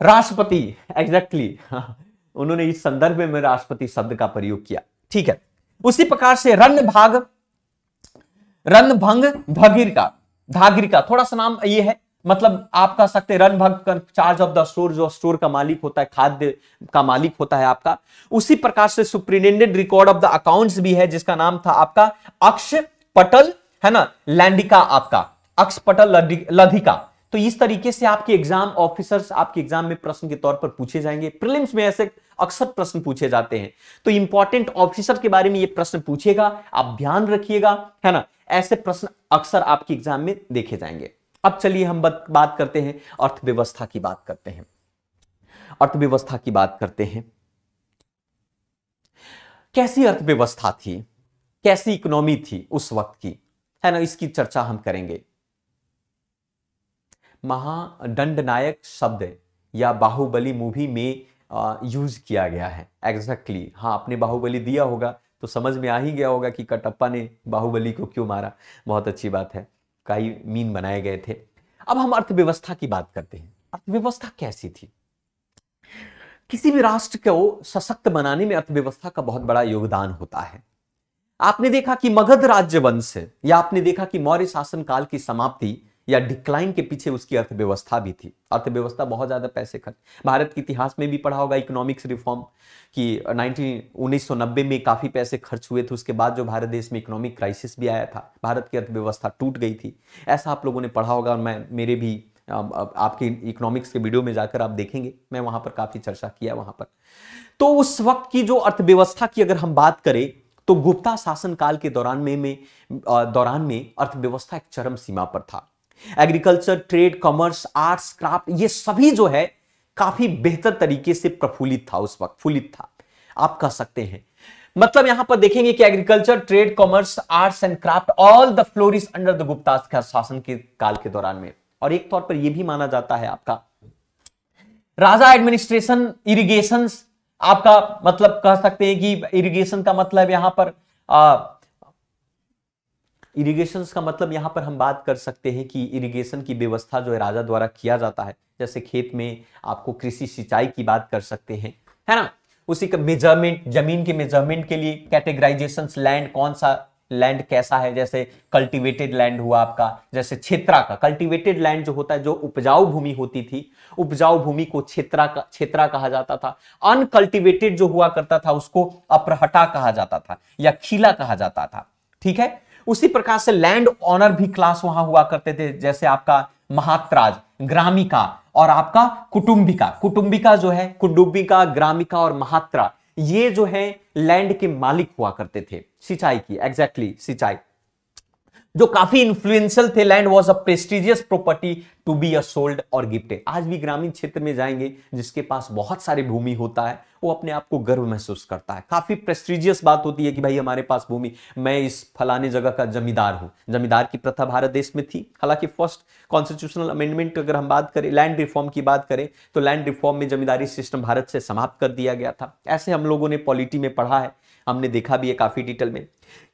राष्ट्रपति एग्जैक्टली exactly. उन्होंने इस संदर्भ में राष्ट्रपति शब्द का प्रयोग किया ठीक है उसी प्रकार से रन भाग रन भंग धगिर का धागिर का थोड़ा सा नाम ये है मतलब आप कह सकते हैं रन भंग चार्ज ऑफ द स्टोर जो स्टोर का मालिक होता है खाद्य का मालिक होता है आपका उसी प्रकार से superintendent record of the accounts भी है जिसका नाम था आपका अक्ष पटल है ना लैंडिका आपका अक्ष पटल लधिका तो इस तरीके से आपके एग्जाम ऑफिसर्स आपके एग्जाम में प्रश्न के तौर पर पूछे जाएंगे प्रिलिम्स में ऐसे अक्सर प्रश्न पूछे जाते हैं तो इंपॉर्टेंट ऑफिसर के बारे में ये प्रश्न पूछेगा आप ध्यान रखिएगा है ना ऐसे प्रश्न अक्सर आपके एग्जाम में देखे जाएंगे अब चलिए हम बात करते हैं अर्थव्यवस्था की बात करते हैं अर्थव्यवस्था की बात करते हैं कैसी अर्थव्यवस्था थी कैसी इकोनॉमी थी उस वक्त की है ना इसकी चर्चा हम करेंगे महादंडनायक शब्द या बाहुबली मूवी में यूज किया गया है एग्जैक्टली exactly. हाँ आपने बाहुबली दिया होगा तो समझ में आ ही गया होगा कि कटप्पा ने बाहुबली को क्यों मारा बहुत अच्छी बात है कई मीन बनाए गए थे अब हम अर्थव्यवस्था की बात करते हैं अर्थव्यवस्था कैसी थी किसी भी राष्ट्र को सशक्त बनाने में अर्थव्यवस्था का बहुत बड़ा योगदान होता है आपने देखा कि मगध राज्य वंश या आपने देखा कि मौर्य शासन काल की समाप्ति या डिक्लाइन के पीछे उसकी अर्थव्यवस्था भी थी अर्थव्यवस्था बहुत ज्यादा पैसे खर्च भारत के इतिहास में भी पढ़ा होगा इकोनॉमिक्स रिफॉर्म कि 19 1990 में काफी पैसे खर्च हुए थे उसके बाद जो भारत देश में इकोनॉमिक क्राइसिस भी आया था भारत की अर्थव्यवस्था टूट गई थी ऐसा आप लोगों ने पढ़ा होगा और मैं मेरे भी आपके इकोनॉमिक्स के वीडियो में जाकर आप देखेंगे मैं वहां पर काफी चर्चा किया वहां पर तो उस वक्त की जो अर्थव्यवस्था की अगर हम बात करें तो गुप्ता काल के दौरान में, में दौरान में अर्थव्यवस्था एक चरम सीमा पर था agriculture trade commerce arts craft ये सभी जो है काफी बेहतर तरीके से प्रफुल्लित था उस वक्त फुलित था आप कह सकते हैं मतलब यहां पर देखेंगे कि agriculture trade commerce arts and craft all the flourish under the Gupta शासन के काल के दौरान में और एक तौर पर यह भी माना जाता है आपका राजा एडमिनिस्ट्रेशन इरिगेशन आपका मतलब कह सकते हैं कि इरिगेशन का मतलब यहां पर इरिगेशन का मतलब यहां पर हम बात कर सकते हैं कि इरिगेशन की व्यवस्था जो है राजा द्वारा किया जाता है जैसे खेत में आपको कृषि सिंचाई की बात कर सकते हैं है ना उसी का मेजरमेंट जमीन के मेजरमेंट के लिए कैटेगराइजेशन लैंड कौन सा लैंड कैसा है जैसे कल्टीवेटेड लैंड हुआ आपका जैसे क्षेत्रा का कल्टीवेटेड लैंड जो होता है जो उपजाऊ भूमि होती थी उपजाऊ भूमि को क्षेत्रा का क्षेत्रा कहा जाता था अनकल्टीवेटेड जो हुआ करता था उसको अपरहटा कहा जाता था या खीला कहा जाता था ठीक है उसी प्रकार से लैंड ऑनर भी क्लास वहां हुआ करते थे जैसे आपका महात्राज ग्रामिका और आपका कुटुंबिका कुटुंबिका जो है कुटुंबिका ग्रामिका और महात्रा ये जो है लैंड के मालिक हुआ करते थे सिंचाई की एग्जैक्टली exactly, सिंचाई जो काफी इन्फ्लुएंशियल थे land was a prestigious property to be a sold और गिफ्टेड आज भी ग्रामीण क्षेत्र में जाएंगे जिसके पास बहुत सारे भूमि होता है वो अपने आप को गर्व महसूस करता है काफी प्रेस्टिजियस बात होती है कि भाई हमारे पास भूमि मैं इस फलाने जगह का जमींदार हूं जमींदार की प्रथा भारत देश में थी हालांकि फर्स्ट कॉन्स्टिट्यूशनल अमेंडमेंट अगर हम बात करें लैंड रिफॉर्म की बात करें तो लैंड रिफॉर्म में जमींदारी सिस्टम भारत से समाप्त कर दिया गया था ऐसे हम लोगों ने पॉलिटी में पढ़ा है हमने देखा भी है काफी डिटेल में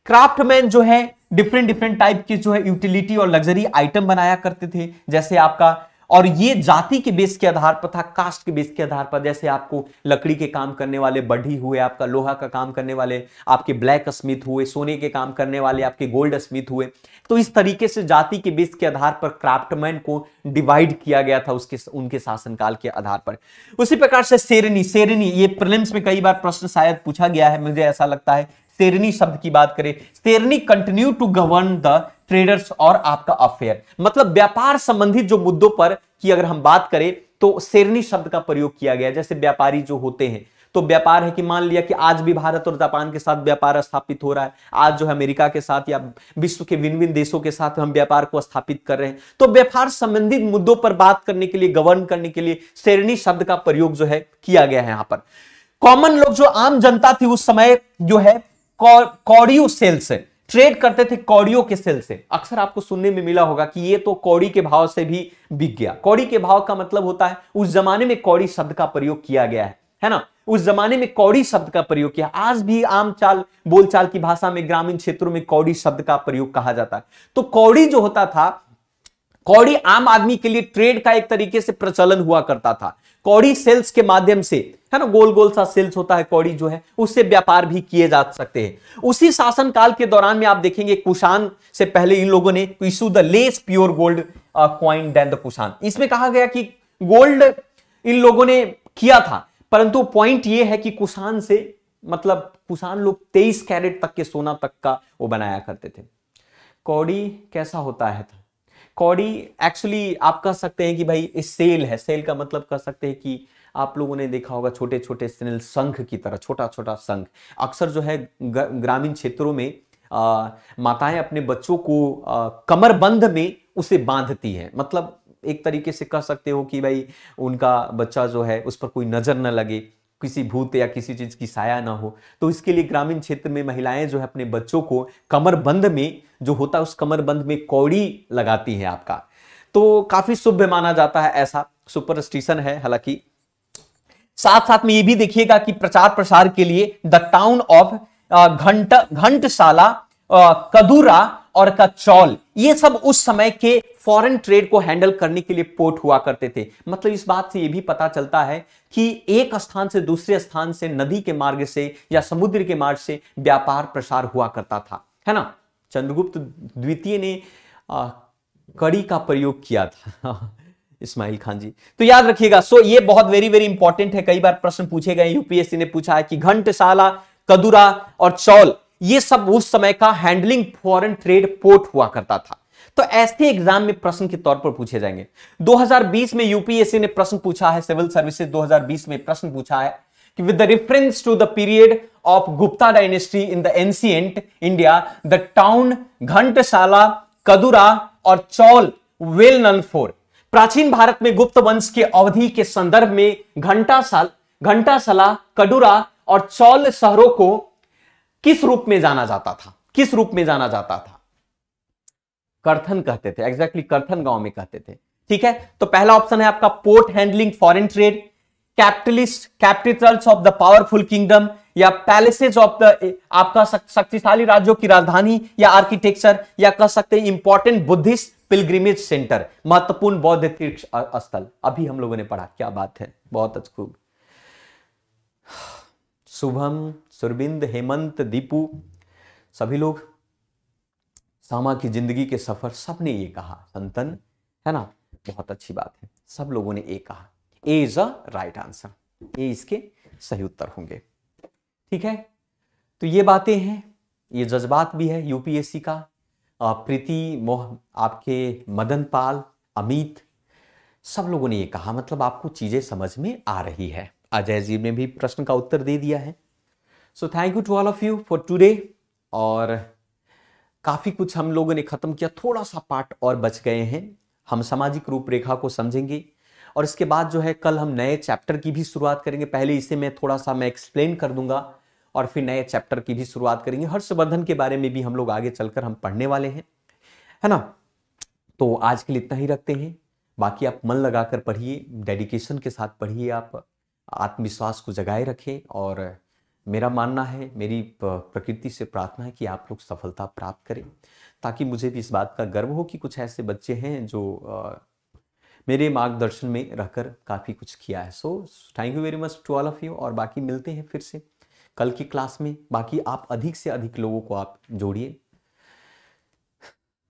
क्राफ्टमैन जो है डिफरेंट डिफरेंट टाइप की जो है यूटिलिटी और लग्जरी आइटम बनाया करते थे जैसे आपका और ये जाति के बेस के आधार पर था कास्ट के बेस के आधार पर जैसे आपको लकड़ी के काम करने वाले बढ़ी हुए आपका लोहा का काम करने वाले आपके ब्लैक स्मिथ हुए सोने के काम करने वाले आपके गोल्ड स्मिथ हुए तो इस तरीके से जाति के बेस के आधार पर क्राफ्टमैन को डिवाइड किया गया था उसके उनके शासनकाल के आधार पर उसी प्रकार से शेरनी शेरनी ये प्रलिम्स में कई बार प्रश्न शायद पूछा गया है मुझे ऐसा लगता है सेरनी शब्द की बात करें सेरनी continue to govern the traders और आपका अफेयर मतलब व्यापार संबंधित जो मुद्दों पर की अगर हम बात करें तो सेरनी शब्द का प्रयोग किया गया जैसे व्यापारी जो होते हैं तो व्यापार है कि मान लिया कि आज भी भारत और जापान के साथ व्यापार स्थापित हो रहा है आज जो है अमेरिका के साथ या विश्व के विभिन्न विभिन्न देशों के साथ हम व्यापार को स्थापित कर रहे हैं तो व्यापार संबंधित मुद्दों पर बात करने के लिए गवर्न करने के लिए शेरणी शब्द का प्रयोग जो है किया गया है यहां पर कॉमन लोग जो आम जनता थी उस समय जो है कॉडियो सेल से ट्रेड करते थे कौड़ियों के सेल से अक्सर आपको सुनने में मिला होगा कि ये तो कौड़ी के भाव से भी बिक गया कौड़ी के भाव का मतलब होता है उस जमाने में कौड़ी शब्द का प्रयोग किया गया है है ना उस जमाने में कौड़ी शब्द का प्रयोग किया आज भी आम चाल बोलचाल की भाषा में ग्रामीण क्षेत्रों में कौड़ी शब्द का प्रयोग कहा जाता है तो कौड़ी जो होता था कौड़ी आम आदमी के लिए ट्रेड का एक तरीके से प्रचलन हुआ करता था कौड़ी सेल्स के माध्यम से है ना गोल गोल सा सेल्स होता है कौड़ी जो है उससे व्यापार भी किए जा सकते हैं उसी शासन काल के दौरान में आप देखेंगे कुशान से पहले इन लोगों ने issue the less pure gold coin then the Kushan इसमें कहा गया कि गोल्ड इन लोगों ने किया था परंतु पॉइंट यह है कि कुशान से मतलब कुशान लोग तेईस कैरेट तक के सोना तक का वो बनाया करते थे कौड़ी कैसा होता है था कौड़ी एक्चुअली आप कह सकते हैं कि भाई सेल है सेल का मतलब कह सकते हैं कि आप लोगों ने देखा होगा छोटे छोटे स्नेल संघ की तरह छोटा छोटा संघ अक्सर जो है ग्रामीण क्षेत्रों में आ, माताएं अपने बच्चों को आ, कमरबंध में उसे बांधती हैं मतलब एक तरीके से कह सकते हो कि भाई उनका बच्चा जो है उस पर कोई नजर न लगे किसी भूत या किसी चीज़ की साया ना हो तो इसके लिए ग्रामीण क्षेत्र में महिलाएं जो है अपने बच्चों को कमरबंद में जो होता है उस कमरबंद में कौड़ी लगाती है आपका तो काफ़ी शुभ माना जाता है ऐसा सुपरस्टिशन है हालांकि साथ साथ में ये भी देखिएगा कि प्रचार प्रसार के लिए द टाउन ऑफ घंट घंटशाला कदूरा और कचौल ये सब उस समय के फॉरेन ट्रेड को हैंडल करने के लिए पोर्ट हुआ करते थे मतलब इस बात से ये भी पता चलता है कि एक स्थान से दूसरे स्थान से नदी के मार्ग से या समुद्र के मार्ग से व्यापार प्रसार हुआ करता था है ना चंद्रगुप्त द्वितीय ने आ, कड़ी का प्रयोग किया था इस्माइल खान जी तो याद रखिएगा सो ये बहुत वेरी वेरी इंपॉर्टेंट है कई बार प्रश्न पूछे गए यूपीएससी ने पूछा है कि घंटशाला कदुरा और चौल ये सब उस समय का हैंडलिंग फॉरेन ट्रेड पोर्ट हुआ करता था तो ऐसे एग्जाम में प्रश्न के तौर पर पूछे जाएंगे 2020 में यूपीएससी ने प्रश्न पूछा है सिविल सर्विसेज 2020 में प्रश्न पूछा है कि with the reference to the period of Gupta dynasty in the ancient India the town Ghantasala Kadura और चौल वेल नन फोर प्राचीन भारत में गुप्त वंश के अवधि के संदर्भ में घंटा घंटाशाला कदुरा और चौल शहरों को किस रूप में जाना जाता था किस रूप में जाना जाता था करथन कहते थे एग्जैक्टली exactly करथन गांव में कहते थे ठीक है तो पहला ऑप्शन है आपका port handling foreign trade capitalist capital of the powerful kingdom या पैलेसेज ऑफ द आपका शक्तिशाली राज्यों की राजधानी या आर्किटेक्चर या कह सकते हैं इंपॉर्टेंट बुद्धिस्ट पिलग्रिमेज सेंटर महत्वपूर्ण बौद्ध तीर्थ स्थल अभी हम लोगों ने पढ़ा क्या बात है बहुत अच्छा शुभम सुरबिंद हेमंत दीपू सभी लोग सामा की जिंदगी के सफर सबने ये कहा संतन है ना बहुत अच्छी बात है सब लोगों ने ये कहा A is a right answer ये इसके सही उत्तर होंगे ठीक है तो ये बातें हैं ये जज्बात भी है यूपीएससी का प्रीति मोह आपके मदन पाल अमित सब लोगों ने ये कहा मतलब आपको चीजें समझ में आ रही है अजय जी ने भी प्रश्न का उत्तर दे दिया है so thank you to all of you for today और काफ़ी कुछ हम लोगों ने ख़त्म किया थोड़ा सा पार्ट और बच गए हैं हम सामाजिक रूपरेखा को समझेंगे और इसके बाद जो है कल हम नए चैप्टर की भी शुरुआत करेंगे पहले इसे मैं थोड़ा सा मैं एक्सप्लेन कर दूंगा और फिर नए चैप्टर की भी शुरुआत करेंगे हर्षवर्धन के बारे में भी हम लोग आगे चलकर हम पढ़ने वाले हैं है ना तो आज के लिए इतना ही रखते हैं बाकी आप मन लगाकर पढ़िए डेडिकेशन के साथ पढ़िए आप आत्मविश्वास को जगाए रखें और मेरा मानना है मेरी प्रकृति से प्रार्थना है कि आप लोग सफलता प्राप्त करें ताकि मुझे भी इस बात का गर्व हो कि कुछ ऐसे बच्चे हैं जो मेरे मार्गदर्शन में रहकर काफ़ी कुछ किया है so thank you very much to all of you और बाकी मिलते हैं फिर से कल की क्लास में बाकी आप अधिक से अधिक लोगों को आप जोड़िए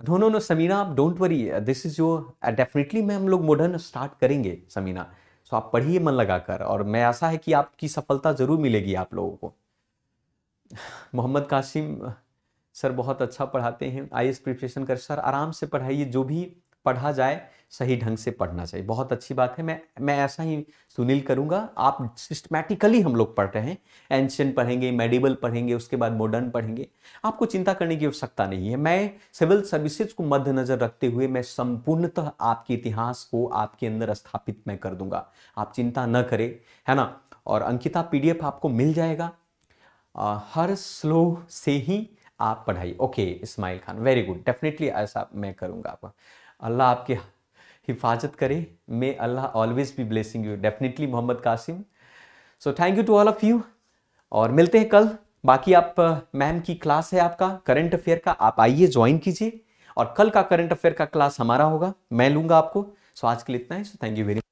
नो नो नो समीना आप don't worry this is your definitely मैं हम लोग मॉडर्न स्टार्ट करेंगे समीना सो तो आप पढ़िए मन लगाकर और मैं आशा है कि आपकी सफलता ज़रूर मिलेगी आप लोगों को मोहम्मद कासिम सर बहुत अच्छा पढ़ाते हैं आई एस प्रिपरेशन कर सर आराम से पढ़ाइए जो भी पढ़ा जाए सही ढंग से पढ़ना चाहिए बहुत अच्छी बात है मैं मैं ऐसा ही सुनील करूंगा आप सिस्टमैटिकली हम लोग पढ़ रहे हैं एंशियन पढ़ेंगे मेडिबल पढ़ेंगे उसके बाद मॉडर्न पढ़ेंगे आपको चिंता करने की आवश्यकता नहीं है मैं सिविल सर्विसेज को मद्देनजर रखते हुए मैं संपूर्णतः आपके इतिहास को आपके अंदर स्थापित मैं कर दूंगा आप चिंता न करें है ना और अंकिता पी आपको मिल जाएगा आ, हर स्लो से ही आप पढ़ाई okay Ismail Khan very good definitely ऐसा मैं करूंगा आपका अल्लाह आपके हिफाजत करे may Allah always be blessing you definitely Mohammad Qasim so thank you to all of you और मिलते हैं कल बाकी आप मैम की क्लास है आपका करंट अफेयर का आप आइए ज्वाइन कीजिए और कल का करंट अफेयर का क्लास हमारा होगा मैं लूंगा आपको सो आज के लिए इतना है सो थैंक यू वेरी